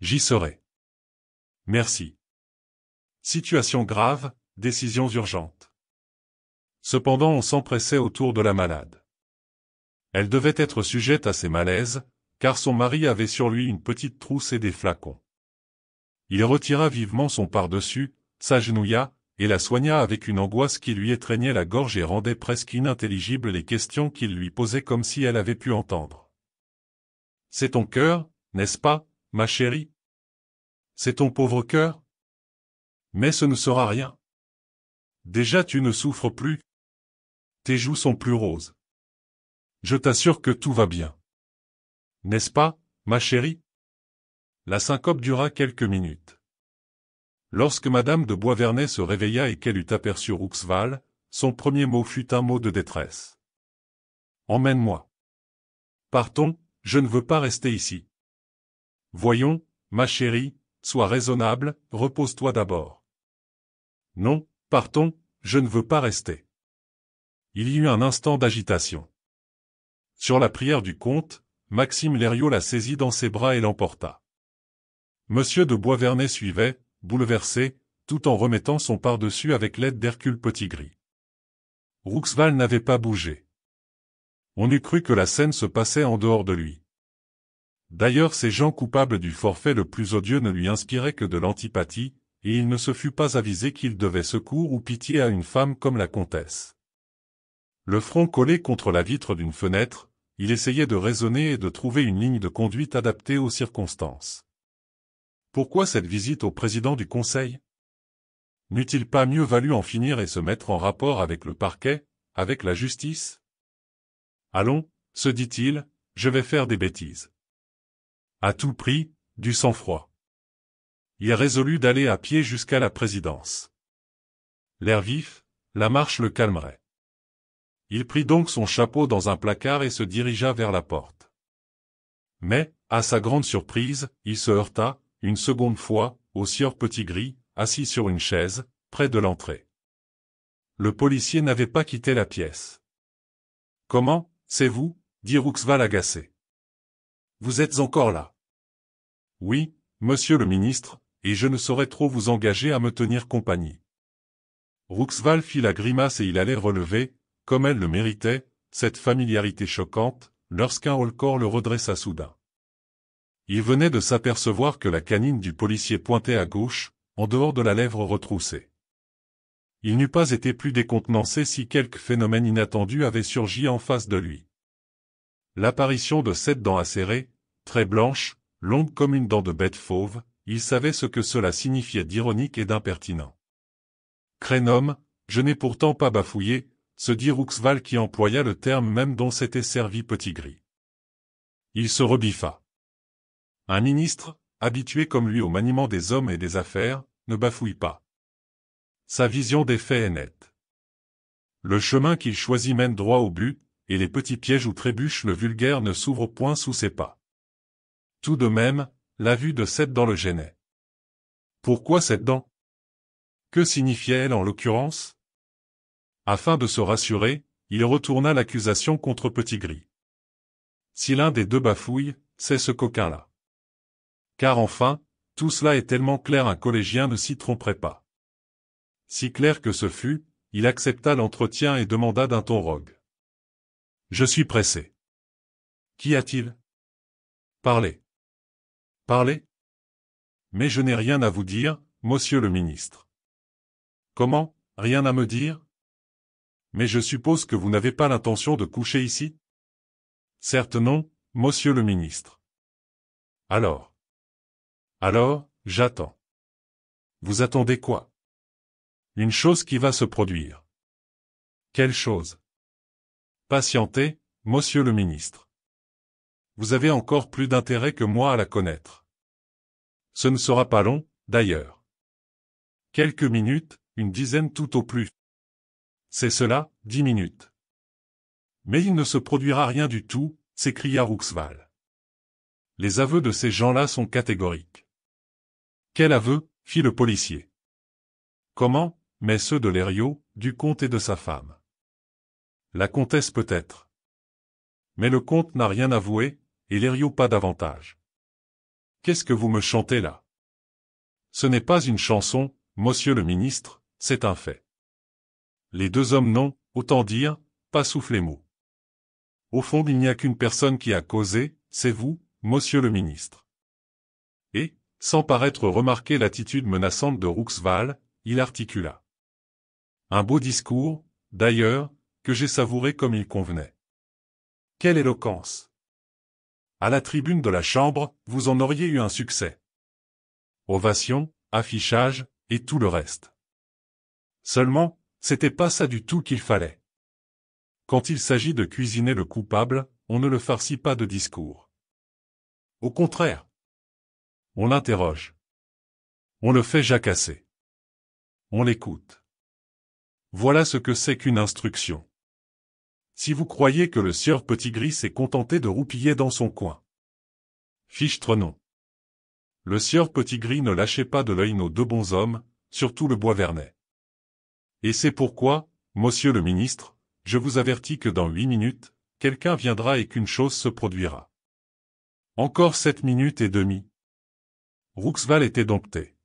J'y serai. Merci. Situation grave, décisions urgentes. Cependant on s'empressait autour de la malade. Elle devait être sujette à ses malaises, car son mari avait sur lui une petite trousse et des flacons. Il retira vivement son pardessus, s'agenouilla, et la soigna avec une angoisse qui lui étreignait la gorge et rendait presque inintelligibles les questions qu'il lui posait comme si elle avait pu entendre. C'est ton cœur, n'est-ce pas, ma chérie C'est ton pauvre cœur Mais ce ne sera rien. Déjà tu ne souffres plus. Tes joues sont plus roses. Je t'assure que tout va bien. N'est-ce pas, ma chérie la syncope dura quelques minutes. Lorsque Madame de Boisvernet se réveilla et qu'elle eut aperçu Rouxval, son premier mot fut un mot de détresse. Emmène-moi. Partons, je ne veux pas rester ici. Voyons, ma chérie, sois raisonnable, repose-toi d'abord. Non, partons, je ne veux pas rester. Il y eut un instant d'agitation. Sur la prière du comte, Maxime Lériot la saisit dans ses bras et l'emporta. Monsieur de Boisvernet suivait, bouleversé, tout en remettant son pardessus avec l'aide d'Hercule Petitgris. Rouxval n'avait pas bougé. On eût cru que la scène se passait en dehors de lui. D'ailleurs ces gens coupables du forfait le plus odieux ne lui inspiraient que de l'antipathie, et il ne se fut pas avisé qu'il devait secours ou pitié à une femme comme la comtesse. Le front collé contre la vitre d'une fenêtre, il essayait de raisonner et de trouver une ligne de conduite adaptée aux circonstances. Pourquoi cette visite au président du Conseil N'eût-il pas mieux valu en finir et se mettre en rapport avec le parquet, avec la justice Allons, se dit-il, je vais faire des bêtises. À tout prix, du sang-froid. Il résolut d'aller à pied jusqu'à la présidence. L'air vif, la marche le calmerait. Il prit donc son chapeau dans un placard et se dirigea vers la porte. Mais, à sa grande surprise, il se heurta, une seconde fois, au sieur Petit Gris, assis sur une chaise, près de l'entrée. Le policier n'avait pas quitté la pièce. Comment, c'est vous dit Rouxval agacé. Vous êtes encore là. Oui, monsieur le ministre, et je ne saurais trop vous engager à me tenir compagnie. Rouxval fit la grimace et il allait relever, comme elle le méritait, cette familiarité choquante, lorsqu'un Holcore le redressa soudain. Il venait de s'apercevoir que la canine du policier pointait à gauche, en dehors de la lèvre retroussée. Il n'eût pas été plus décontenancé si quelque phénomène inattendu avait surgi en face de lui. L'apparition de sept dents acérées, très blanches, longues comme une dent de bête fauve, il savait ce que cela signifiait d'ironique et d'impertinent. Crénom, je n'ai pourtant pas bafouillé, se dit Rouxval qui employa le terme même dont s'était servi Petit Gris. Il se rebiffa. Un ministre, habitué comme lui au maniement des hommes et des affaires, ne bafouille pas. Sa vision des faits est nette. Le chemin qu'il choisit mène droit au but, et les petits pièges où trébuche le vulgaire ne s'ouvrent point sous ses pas. Tout de même, la vue de cette dent le gênait. Pourquoi cette dent Que signifiait-elle en l'occurrence Afin de se rassurer, il retourna l'accusation contre Petit Gris. Si l'un des deux bafouille, c'est ce coquin-là. Car enfin, tout cela est tellement clair un collégien ne s'y tromperait pas. Si clair que ce fut, il accepta l'entretien et demanda d'un ton rogue. Je suis pressé. Qu'y a-t-il Parlez. Parlez Mais je n'ai rien à vous dire, monsieur le ministre. Comment, rien à me dire Mais je suppose que vous n'avez pas l'intention de coucher ici Certes non, monsieur le ministre. Alors alors, j'attends. Vous attendez quoi Une chose qui va se produire. Quelle chose Patientez, monsieur le ministre. Vous avez encore plus d'intérêt que moi à la connaître. Ce ne sera pas long, d'ailleurs. Quelques minutes, une dizaine tout au plus. C'est cela, dix minutes. Mais il ne se produira rien du tout, s'écria Rouxval. Les aveux de ces gens-là sont catégoriques. Quel aveu, fit le policier. Comment, mais ceux de Lériot, du comte et de sa femme. La comtesse peut-être. Mais le comte n'a rien avoué, et Lériot pas davantage. Qu'est-ce que vous me chantez là Ce n'est pas une chanson, monsieur le ministre, c'est un fait. Les deux hommes n'ont, autant dire, pas soufflé mot. Au fond, il n'y a qu'une personne qui a causé, c'est vous, monsieur le ministre. Sans paraître remarquer l'attitude menaçante de Rouxval, il articula. Un beau discours, d'ailleurs, que j'ai savouré comme il convenait. Quelle éloquence À la tribune de la Chambre, vous en auriez eu un succès. Ovation, affichage, et tout le reste. Seulement, c'était pas ça du tout qu'il fallait. Quand il s'agit de cuisiner le coupable, on ne le farcit pas de discours. Au contraire, on l'interroge. On le fait jacasser. On l'écoute. Voilà ce que c'est qu'une instruction. Si vous croyez que le sieur Petit Gris s'est contenté de roupiller dans son coin. Fichtre non. Le sieur Petit Gris ne lâchait pas de l'œil nos deux bons hommes, surtout le bois vernet. Et c'est pourquoi, monsieur le ministre, je vous avertis que dans huit minutes, quelqu'un viendra et qu'une chose se produira. Encore sept minutes et demie, Rouxval était dompté.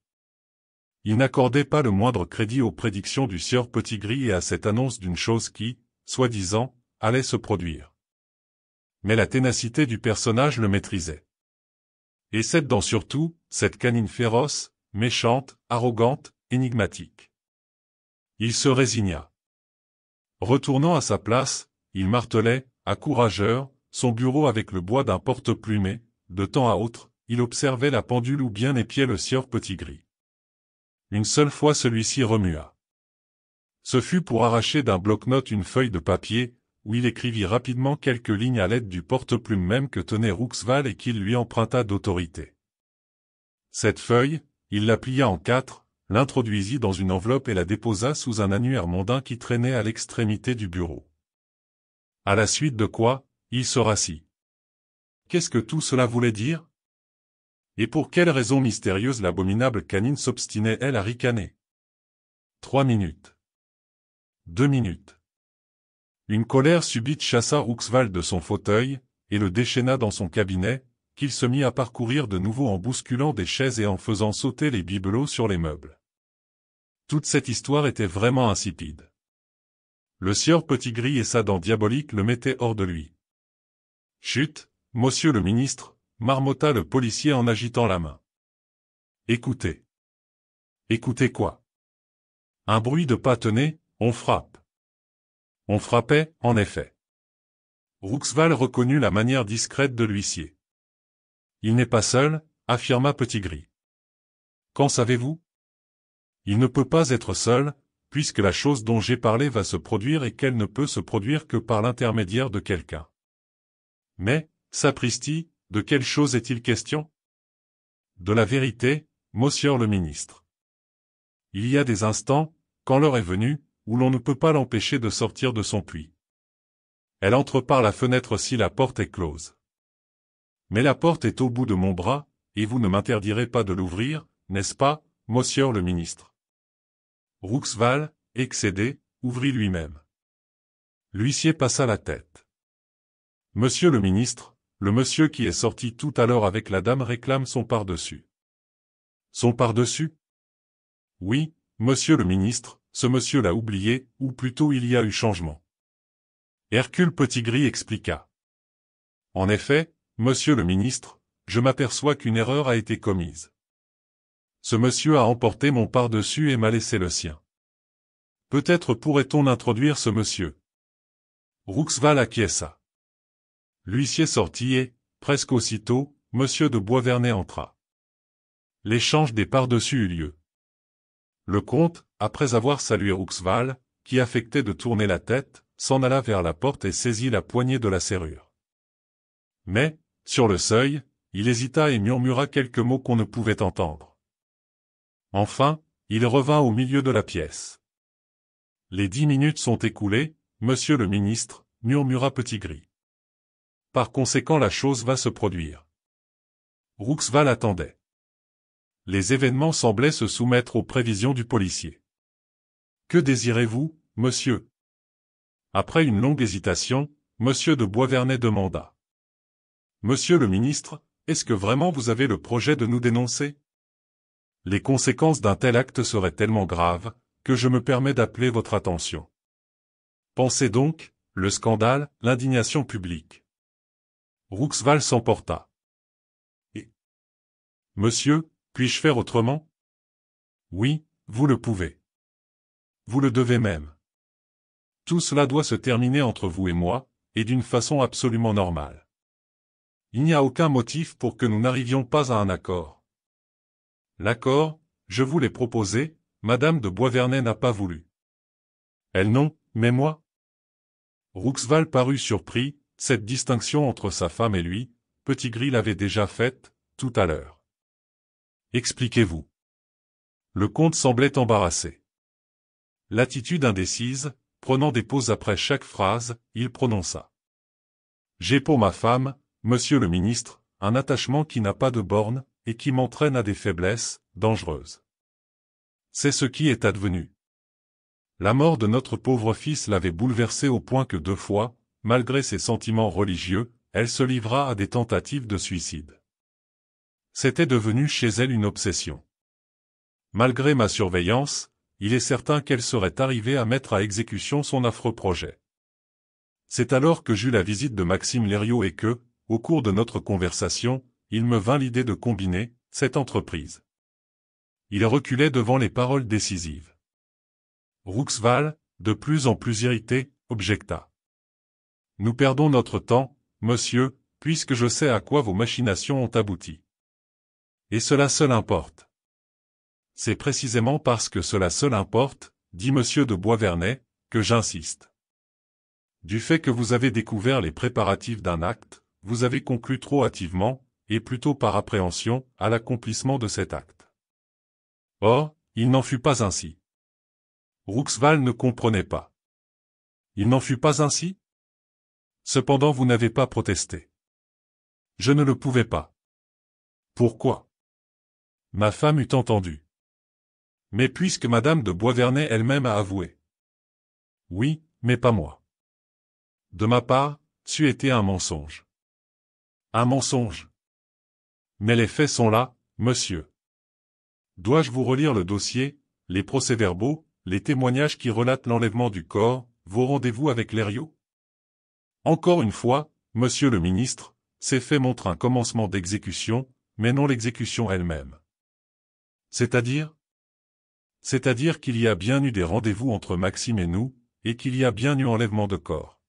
Il n'accordait pas le moindre crédit aux prédictions du sieur petit et à cette annonce d'une chose qui, soi-disant, allait se produire. Mais la ténacité du personnage le maîtrisait. Et cette dent surtout, cette canine féroce, méchante, arrogante, énigmatique. Il se résigna. Retournant à sa place, il martelait, à courageur, son bureau avec le bois d'un porte plumé de temps à autre, il observait la pendule où bien épiait le sieur Petit-Gris. Une seule fois celui-ci remua. Ce fut pour arracher d'un bloc note une feuille de papier, où il écrivit rapidement quelques lignes à l'aide du porte-plume même que tenait Rouxval et qu'il lui emprunta d'autorité. Cette feuille, il la plia en quatre, l'introduisit dans une enveloppe et la déposa sous un annuaire mondain qui traînait à l'extrémité du bureau. À la suite de quoi, il se rassit. Qu'est-ce que tout cela voulait dire et pour quelle raison mystérieuse l'abominable canine s'obstinait-elle à ricaner Trois minutes. Deux minutes. Une colère subite chassa Ruxval de son fauteuil, et le déchaîna dans son cabinet, qu'il se mit à parcourir de nouveau en bousculant des chaises et en faisant sauter les bibelots sur les meubles. Toute cette histoire était vraiment insipide. Le sieur Petit Gris et sa dent diabolique le mettaient hors de lui. Chut, monsieur le ministre, marmota le policier en agitant la main. Écoutez. Écoutez quoi Un bruit de pas tenait, on frappe. On frappait, en effet. Rouxval reconnut la manière discrète de l'huissier. Il n'est pas seul, affirma Petit Gris. Qu'en savez-vous Il ne peut pas être seul, puisque la chose dont j'ai parlé va se produire et qu'elle ne peut se produire que par l'intermédiaire de quelqu'un. Mais, sapristi, de quelle chose est-il question De la vérité, monsieur le ministre. Il y a des instants, quand l'heure est venue, où l'on ne peut pas l'empêcher de sortir de son puits. Elle entre par la fenêtre si la porte est close. Mais la porte est au bout de mon bras, et vous ne m'interdirez pas de l'ouvrir, n'est-ce pas, monsieur le ministre Rouxval, excédé, ouvrit lui-même. L'huissier passa la tête. Monsieur le ministre, le monsieur qui est sorti tout à l'heure avec la dame réclame son par-dessus. Son par-dessus Oui, monsieur le ministre, ce monsieur l'a oublié, ou plutôt il y a eu changement. Hercule Petitgris expliqua. En effet, monsieur le ministre, je m'aperçois qu'une erreur a été commise. Ce monsieur a emporté mon par-dessus et m'a laissé le sien. Peut-être pourrait-on introduire ce monsieur. Rouxval acquiesça. L'huissier sortit et, presque aussitôt, Monsieur de Boisvernet entra. L'échange des par-dessus eut lieu. Le comte, après avoir salué Rouxval, qui affectait de tourner la tête, s'en alla vers la porte et saisit la poignée de la serrure. Mais, sur le seuil, il hésita et murmura quelques mots qu'on ne pouvait entendre. Enfin, il revint au milieu de la pièce. Les dix minutes sont écoulées, monsieur le ministre, murmura Petit Gris. Par conséquent la chose va se produire. Rouxval attendait. Les événements semblaient se soumettre aux prévisions du policier. Que désirez-vous, monsieur Après une longue hésitation, monsieur de Boisvernet demanda. Monsieur le ministre, est-ce que vraiment vous avez le projet de nous dénoncer Les conséquences d'un tel acte seraient tellement graves, que je me permets d'appeler votre attention. Pensez donc, le scandale, l'indignation publique. Rouxval s'emporta. Et Monsieur, puis-je faire autrement Oui, vous le pouvez. Vous le devez même. Tout cela doit se terminer entre vous et moi, et d'une façon absolument normale. Il n'y a aucun motif pour que nous n'arrivions pas à un accord. L'accord, je vous l'ai proposé, Madame de Boisvernet n'a pas voulu. Elle non, mais moi Rouxval parut surpris, cette distinction entre sa femme et lui, Petit Gris l'avait déjà faite, tout à l'heure. Expliquez-vous. Le comte semblait embarrassé. L'attitude indécise, prenant des pauses après chaque phrase, il prononça. J'ai pour ma femme, monsieur le ministre, un attachement qui n'a pas de bornes, et qui m'entraîne à des faiblesses, dangereuses. C'est ce qui est advenu. La mort de notre pauvre fils l'avait bouleversé au point que deux fois, malgré ses sentiments religieux, elle se livra à des tentatives de suicide. C'était devenu chez elle une obsession. Malgré ma surveillance, il est certain qu'elle serait arrivée à mettre à exécution son affreux projet. C'est alors que j'eus la visite de Maxime Lériot et que, au cours de notre conversation, il me vint l'idée de combiner cette entreprise. Il reculait devant les paroles décisives. Rouxval, de plus en plus irrité, objecta. Nous perdons notre temps, monsieur, puisque je sais à quoi vos machinations ont abouti. Et cela seul importe. C'est précisément parce que cela seul importe, dit monsieur de Boisvernet, que j'insiste. Du fait que vous avez découvert les préparatifs d'un acte, vous avez conclu trop hâtivement, et plutôt par appréhension, à l'accomplissement de cet acte. Or, il n'en fut pas ainsi. Rouxval ne comprenait pas. Il n'en fut pas ainsi Cependant vous n'avez pas protesté. Je ne le pouvais pas. Pourquoi Ma femme eut entendu. Mais puisque madame de Boisvernet elle-même a avoué. Oui, mais pas moi. De ma part, tu étais un mensonge. Un mensonge. Mais les faits sont là, monsieur. Dois-je vous relire le dossier, les procès-verbaux, les témoignages qui relatent l'enlèvement du corps, vos rendez-vous avec Lériot ?» Encore une fois, monsieur le ministre, ces faits montrent un commencement d'exécution, mais non l'exécution elle-même. C'est-à-dire C'est-à-dire qu'il y a bien eu des rendez-vous entre Maxime et nous, et qu'il y a bien eu enlèvement de corps.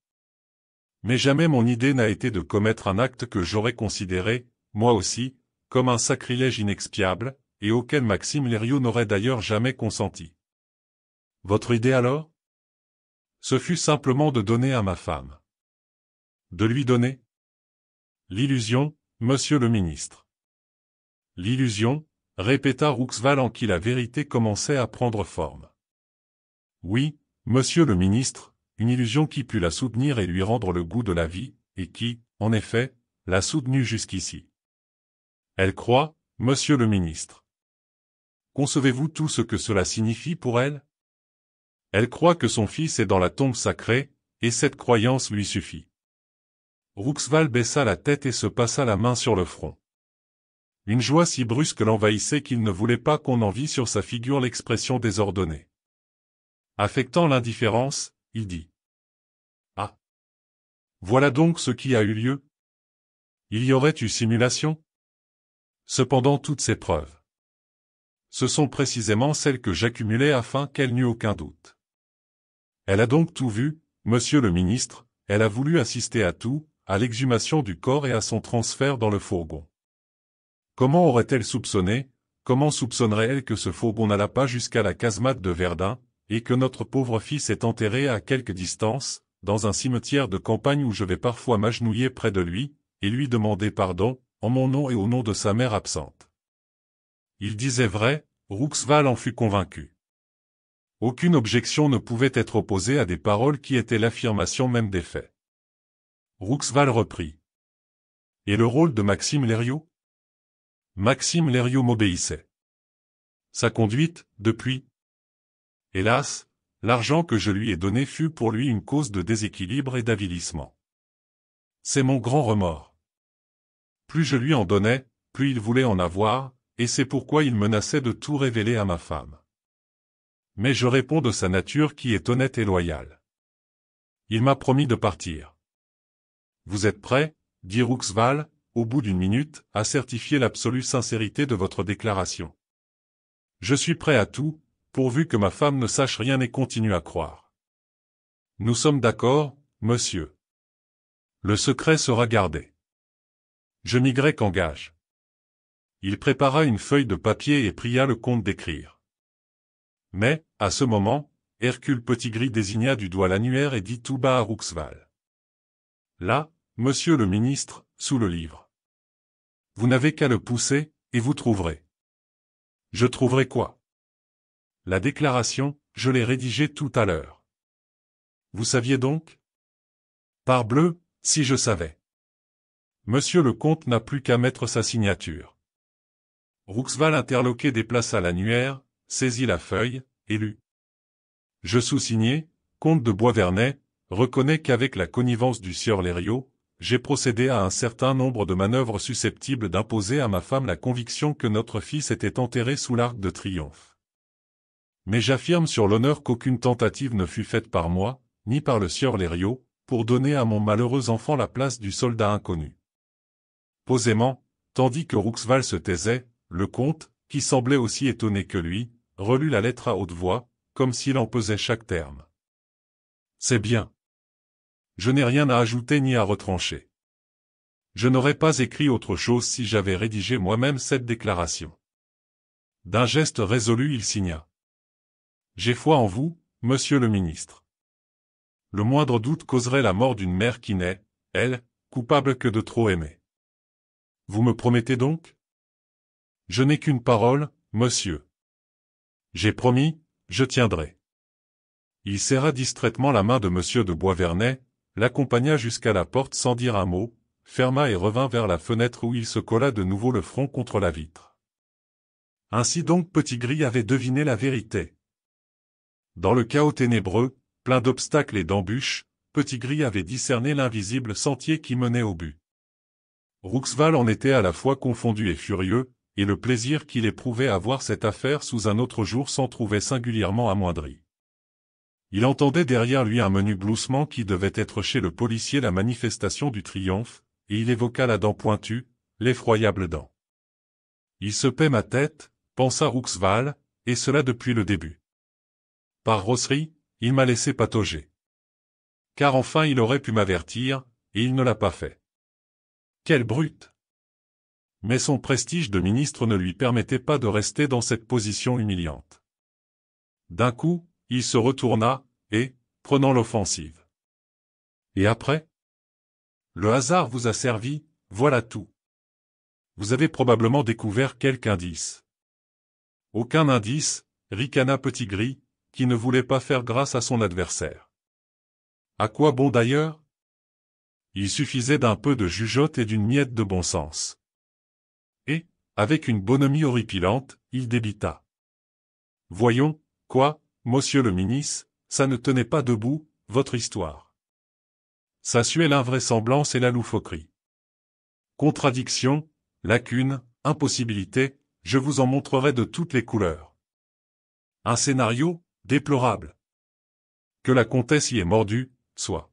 Mais jamais mon idée n'a été de commettre un acte que j'aurais considéré, moi aussi, comme un sacrilège inexpiable, et auquel Maxime Lériot n'aurait d'ailleurs jamais consenti. Votre idée alors Ce fut simplement de donner à ma femme de lui donner L'illusion, monsieur le ministre. L'illusion, répéta Rouxval en qui la vérité commençait à prendre forme. Oui, monsieur le ministre, une illusion qui put la soutenir et lui rendre le goût de la vie, et qui, en effet, l'a soutenue jusqu'ici. Elle croit, monsieur le ministre. Concevez-vous tout ce que cela signifie pour elle Elle croit que son fils est dans la tombe sacrée, et cette croyance lui suffit. Rouxval baissa la tête et se passa la main sur le front. Une joie si brusque l'envahissait qu'il ne voulait pas qu'on en vît sur sa figure l'expression désordonnée. Affectant l'indifférence, il dit. Ah Voilà donc ce qui a eu lieu Il y aurait eu simulation Cependant toutes ces preuves. Ce sont précisément celles que j'accumulais afin qu'elle n'eût aucun doute. Elle a donc tout vu, monsieur le ministre, elle a voulu assister à tout, à l'exhumation du corps et à son transfert dans le fourgon. Comment aurait-elle soupçonné, comment soupçonnerait-elle que ce fourgon n'alla pas jusqu'à la casemate de Verdun, et que notre pauvre fils est enterré à quelque distance, dans un cimetière de campagne où je vais parfois m'agenouiller près de lui, et lui demander pardon, en mon nom et au nom de sa mère absente. Il disait vrai, Rouxval en fut convaincu. Aucune objection ne pouvait être opposée à des paroles qui étaient l'affirmation même des faits. Rouxval reprit. Et le rôle de Maxime Lériot Maxime Lériot m'obéissait. Sa conduite, depuis Hélas, l'argent que je lui ai donné fut pour lui une cause de déséquilibre et d'avilissement. C'est mon grand remords. Plus je lui en donnais, plus il voulait en avoir, et c'est pourquoi il menaçait de tout révéler à ma femme. Mais je réponds de sa nature qui est honnête et loyale. Il m'a promis de partir. Vous êtes prêt dit Rouxval, au bout d'une minute, à certifier l'absolue sincérité de votre déclaration. Je suis prêt à tout, pourvu que ma femme ne sache rien et continue à croire. Nous sommes d'accord, monsieur. Le secret sera gardé. Je m'y qu'en gage. Il prépara une feuille de papier et pria le comte d'écrire. Mais, à ce moment, Hercule petit désigna du doigt l'annuaire et dit tout bas à Rouxval. Là, Monsieur le ministre, sous le livre. Vous n'avez qu'à le pousser, et vous trouverez. Je trouverai quoi La déclaration, je l'ai rédigée tout à l'heure. Vous saviez donc Parbleu, si je savais. Monsieur le comte n'a plus qu'à mettre sa signature. Rouxval interloqué déplaça l'annuaire, saisit la feuille, et lut. Je sous-signé, comte de Boisvernet, reconnais qu'avec la connivence du sieur Lériot, j'ai procédé à un certain nombre de manœuvres susceptibles d'imposer à ma femme la conviction que notre fils était enterré sous l'arc de triomphe. Mais j'affirme sur l'honneur qu'aucune tentative ne fut faite par moi, ni par le sieur Lériot, pour donner à mon malheureux enfant la place du soldat inconnu. Posément, tandis que Rouxval se taisait, le comte, qui semblait aussi étonné que lui, relut la lettre à haute voix, comme s'il en pesait chaque terme. C'est bien. Je n'ai rien à ajouter ni à retrancher. Je n'aurais pas écrit autre chose si j'avais rédigé moi-même cette déclaration. D'un geste résolu, il signa. J'ai foi en vous, monsieur le ministre. Le moindre doute causerait la mort d'une mère qui n'est, elle, coupable que de trop aimer. Vous me promettez donc Je n'ai qu'une parole, monsieur. J'ai promis, je tiendrai. Il serra distraitement la main de monsieur de Boisvernet, l'accompagna jusqu'à la porte sans dire un mot, ferma et revint vers la fenêtre où il se colla de nouveau le front contre la vitre. Ainsi donc Petit Gris avait deviné la vérité. Dans le chaos ténébreux, plein d'obstacles et d'embûches, Petit Gris avait discerné l'invisible sentier qui menait au but. Rouxval en était à la fois confondu et furieux, et le plaisir qu'il éprouvait à voir cette affaire sous un autre jour s'en trouvait singulièrement amoindri. Il entendait derrière lui un menu gloussement qui devait être chez le policier la manifestation du triomphe, et il évoqua la dent pointue, l'effroyable dent. Il se paie ma tête, pensa Rouxval, et cela depuis le début. Par rosserie, il m'a laissé patauger. Car enfin il aurait pu m'avertir, et il ne l'a pas fait. Quelle brute Mais son prestige de ministre ne lui permettait pas de rester dans cette position humiliante. D'un coup, il se retourna, et, prenant l'offensive. Et après Le hasard vous a servi, voilà tout. Vous avez probablement découvert quelque indice. Aucun indice, ricana Petit Gris, qui ne voulait pas faire grâce à son adversaire. À quoi bon d'ailleurs Il suffisait d'un peu de jugeote et d'une miette de bon sens. Et, avec une bonhomie horripilante, il débita. Voyons, quoi, Monsieur le ministre, ça ne tenait pas debout, votre histoire. Ça suait l'invraisemblance et la loufoquerie. Contradiction, lacune, impossibilité, je vous en montrerai de toutes les couleurs. Un scénario, déplorable. Que la comtesse y ait mordue, soit.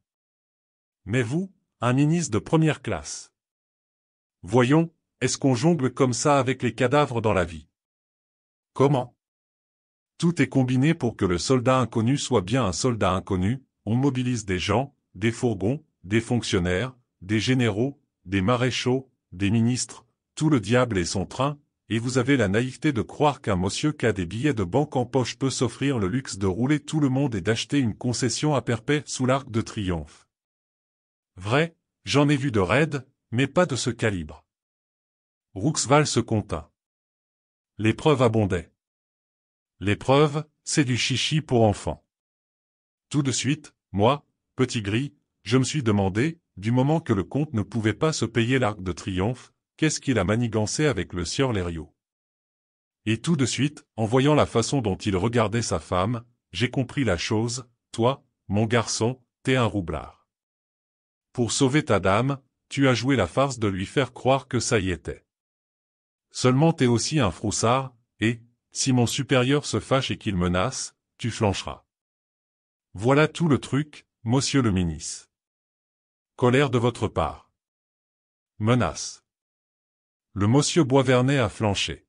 Mais vous, un ministre de première classe. Voyons, est-ce qu'on jongle comme ça avec les cadavres dans la vie Comment tout est combiné pour que le soldat inconnu soit bien un soldat inconnu, on mobilise des gens, des fourgons, des fonctionnaires, des généraux, des maréchaux, des ministres, tout le diable et son train, et vous avez la naïveté de croire qu'un monsieur qui a des billets de banque en poche peut s'offrir le luxe de rouler tout le monde et d'acheter une concession à perpète sous l'arc de triomphe. Vrai, j'en ai vu de raides, mais pas de ce calibre. Rouxval se compta. L'épreuve abondait. L'épreuve, c'est du chichi pour enfants. Tout de suite, moi, petit gris, je me suis demandé, du moment que le comte ne pouvait pas se payer l'arc de triomphe, qu'est-ce qu'il a manigancé avec le sieur Lériot Et tout de suite, en voyant la façon dont il regardait sa femme, j'ai compris la chose, toi, mon garçon, t'es un roublard. Pour sauver ta dame, tu as joué la farce de lui faire croire que ça y était. Seulement t'es aussi un froussard, et, si mon supérieur se fâche et qu'il menace, tu flancheras. Voilà tout le truc, monsieur le ministre. Colère de votre part. Menace. Le monsieur Boisvernet a flanché.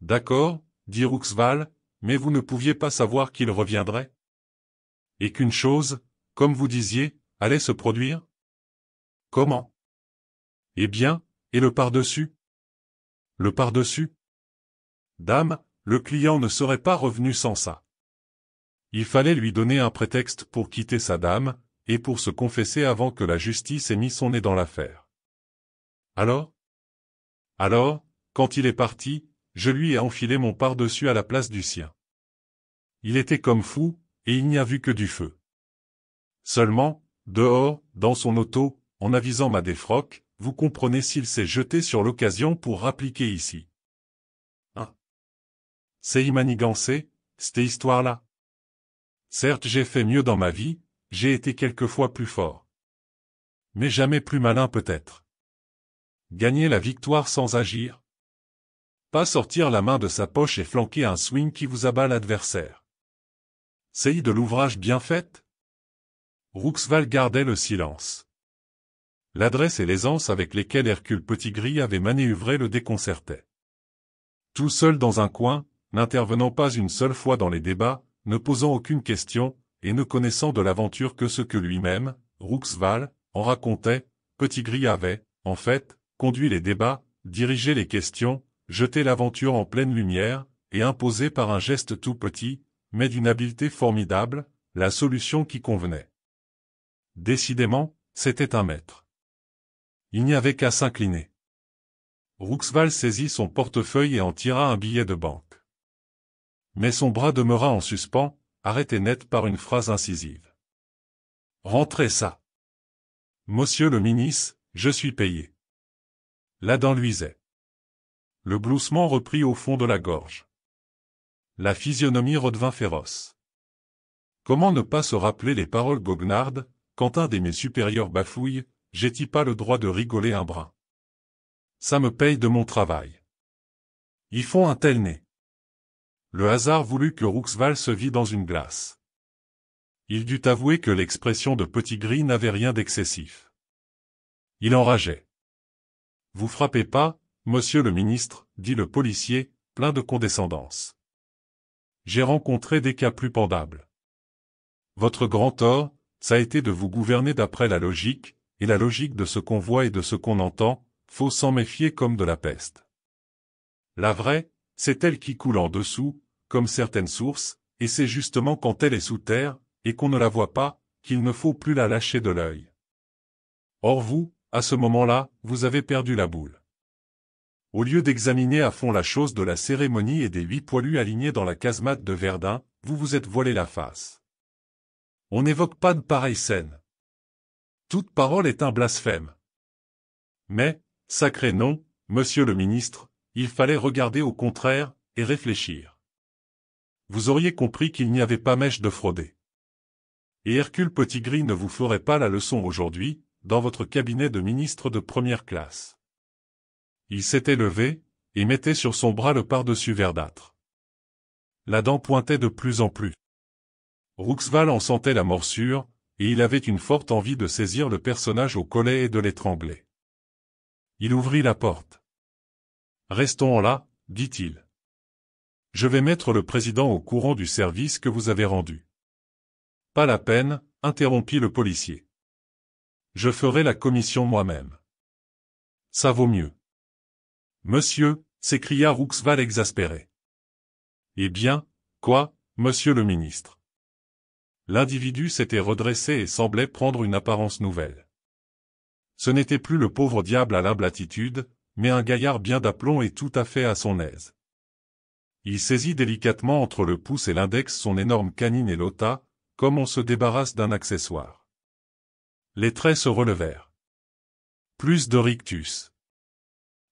D'accord, dit Rouxval, mais vous ne pouviez pas savoir qu'il reviendrait Et qu'une chose, comme vous disiez, allait se produire Comment Eh bien, et le par-dessus Le par-dessus Dame, le client ne serait pas revenu sans ça. Il fallait lui donner un prétexte pour quitter sa dame, et pour se confesser avant que la justice ait mis son nez dans l'affaire. Alors Alors, quand il est parti, je lui ai enfilé mon pardessus à la place du sien. Il était comme fou, et il n'y a vu que du feu. Seulement, dehors, dans son auto, en avisant ma défroque, vous comprenez s'il s'est jeté sur l'occasion pour rappliquer ici. C'est y cette histoire-là. Certes j'ai fait mieux dans ma vie, j'ai été quelquefois plus fort. Mais jamais plus malin peut-être. Gagner la victoire sans agir. Pas sortir la main de sa poche et flanquer un swing qui vous abat l'adversaire. C'est de l'ouvrage bien fait Rouxval gardait le silence. L'adresse et l'aisance avec lesquelles Hercule Petitgris avait manœuvré le déconcertaient. Tout seul dans un coin, n'intervenant pas une seule fois dans les débats, ne posant aucune question, et ne connaissant de l'aventure que ce que lui-même, Rouxval, en racontait, Petit Gris avait, en fait, conduit les débats, dirigé les questions, jeté l'aventure en pleine lumière, et imposé par un geste tout petit, mais d'une habileté formidable, la solution qui convenait. Décidément, c'était un maître. Il n'y avait qu'à s'incliner. Rouxval saisit son portefeuille et en tira un billet de banque. Mais son bras demeura en suspens, arrêté net par une phrase incisive. Rentrez ça. Monsieur le ministre, je suis payé. La dent luisait. Le bloussement reprit au fond de la gorge. La physionomie redevint féroce. Comment ne pas se rappeler les paroles goguenardes, quand un des mes supérieurs bafouille, j'ai-t-il pas le droit de rigoler un brin Ça me paye de mon travail. Ils font un tel nez. Le hasard voulut que Rouxval se vit dans une glace. Il dut avouer que l'expression de Petit Gris n'avait rien d'excessif. Il enrageait. « Vous frappez pas, monsieur le ministre, dit le policier, plein de condescendance. J'ai rencontré des cas plus pendables. Votre grand tort, ça a été de vous gouverner d'après la logique, et la logique de ce qu'on voit et de ce qu'on entend, faut s'en méfier comme de la peste. La vraie, c'est elle qui coule en dessous, comme certaines sources, et c'est justement quand elle est sous terre, et qu'on ne la voit pas, qu'il ne faut plus la lâcher de l'œil. Or vous, à ce moment-là, vous avez perdu la boule. Au lieu d'examiner à fond la chose de la cérémonie et des huit poilus alignés dans la casemate de Verdun, vous vous êtes voilé la face. On n'évoque pas de pareille scène. Toute parole est un blasphème. Mais, sacré nom, monsieur le ministre, il fallait regarder au contraire, et réfléchir vous auriez compris qu'il n'y avait pas mèche de frauder. Et Hercule Petitgris ne vous ferait pas la leçon aujourd'hui, dans votre cabinet de ministre de première classe. Il s'était levé, et mettait sur son bras le pardessus verdâtre. La dent pointait de plus en plus. Rouxval en sentait la morsure, et il avait une forte envie de saisir le personnage au collet et de l'étrangler. Il ouvrit la porte. Restons là, dit-il. Je vais mettre le président au courant du service que vous avez rendu. Pas la peine, interrompit le policier. Je ferai la commission moi-même. Ça vaut mieux. Monsieur, s'écria Rouxval exaspéré. Eh bien, quoi, monsieur le ministre L'individu s'était redressé et semblait prendre une apparence nouvelle. Ce n'était plus le pauvre diable à l'humble mais un gaillard bien d'aplomb et tout à fait à son aise. Il saisit délicatement entre le pouce et l'index son énorme canine et l'ota, comme on se débarrasse d'un accessoire. Les traits se relevèrent. Plus de rictus.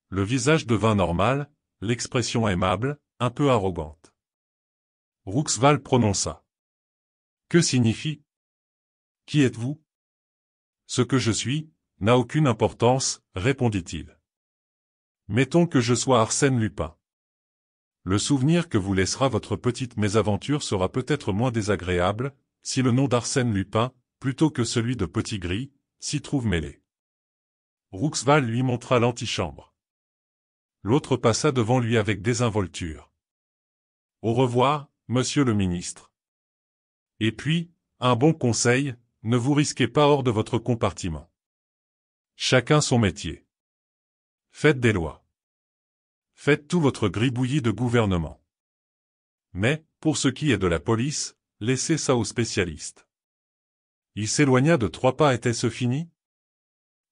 Le visage devint normal, l'expression aimable, un peu arrogante. Rouxval prononça. Que signifie Qui êtes-vous Ce que je suis, n'a aucune importance, répondit-il. Mettons que je sois Arsène Lupin. Le souvenir que vous laissera votre petite mésaventure sera peut-être moins désagréable, si le nom d'Arsène Lupin, plutôt que celui de Petit Gris, s'y trouve mêlé. Rouxval lui montra l'antichambre. L'autre passa devant lui avec désinvolture. Au revoir, monsieur le ministre. Et puis, un bon conseil, ne vous risquez pas hors de votre compartiment. Chacun son métier. Faites des lois. Faites tout votre gribouillis de gouvernement. Mais, pour ce qui est de la police, laissez ça aux spécialistes. Il s'éloigna de trois pas était-ce fini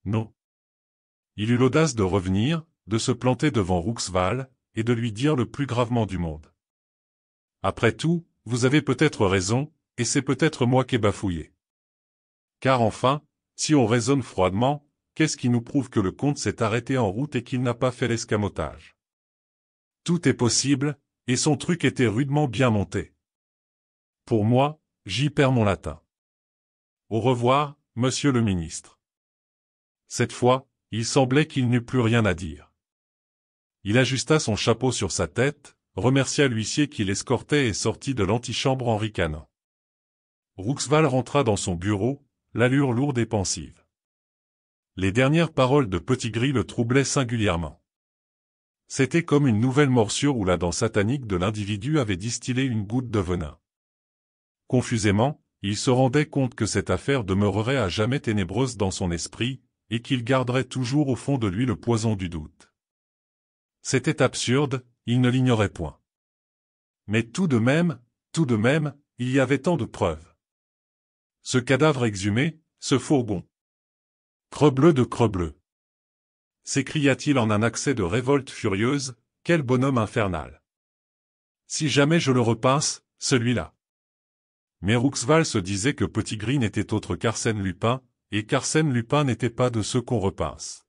Non. Il eut l'audace de revenir, de se planter devant Rouxval, et de lui dire le plus gravement du monde. Après tout, vous avez peut-être raison, et c'est peut-être moi qui ai bafouillé. Car enfin, si on raisonne froidement, qu'est-ce qui nous prouve que le comte s'est arrêté en route et qu'il n'a pas fait l'escamotage tout est possible, et son truc était rudement bien monté. Pour moi, j'y perds mon latin. Au revoir, monsieur le ministre. Cette fois, il semblait qu'il n'eût plus rien à dire. Il ajusta son chapeau sur sa tête, remercia l'huissier qui l'escortait et sortit de l'antichambre en ricanant. Rouxval rentra dans son bureau, l'allure lourde et pensive. Les dernières paroles de Petit Gris le troublaient singulièrement. C'était comme une nouvelle morsure où la dent satanique de l'individu avait distillé une goutte de venin. Confusément, il se rendait compte que cette affaire demeurerait à jamais ténébreuse dans son esprit, et qu'il garderait toujours au fond de lui le poison du doute. C'était absurde, il ne l'ignorait point. Mais tout de même, tout de même, il y avait tant de preuves. Ce cadavre exhumé, ce fourgon. Crebleu de crebleu s'écria-t-il en un accès de révolte furieuse, quel bonhomme infernal. Si jamais je le repasse, celui-là. Mais Rouxval se disait que Petit Gris n'était autre qu'Arsène Lupin, et qu'Arsène Lupin n'était pas de ceux qu'on repince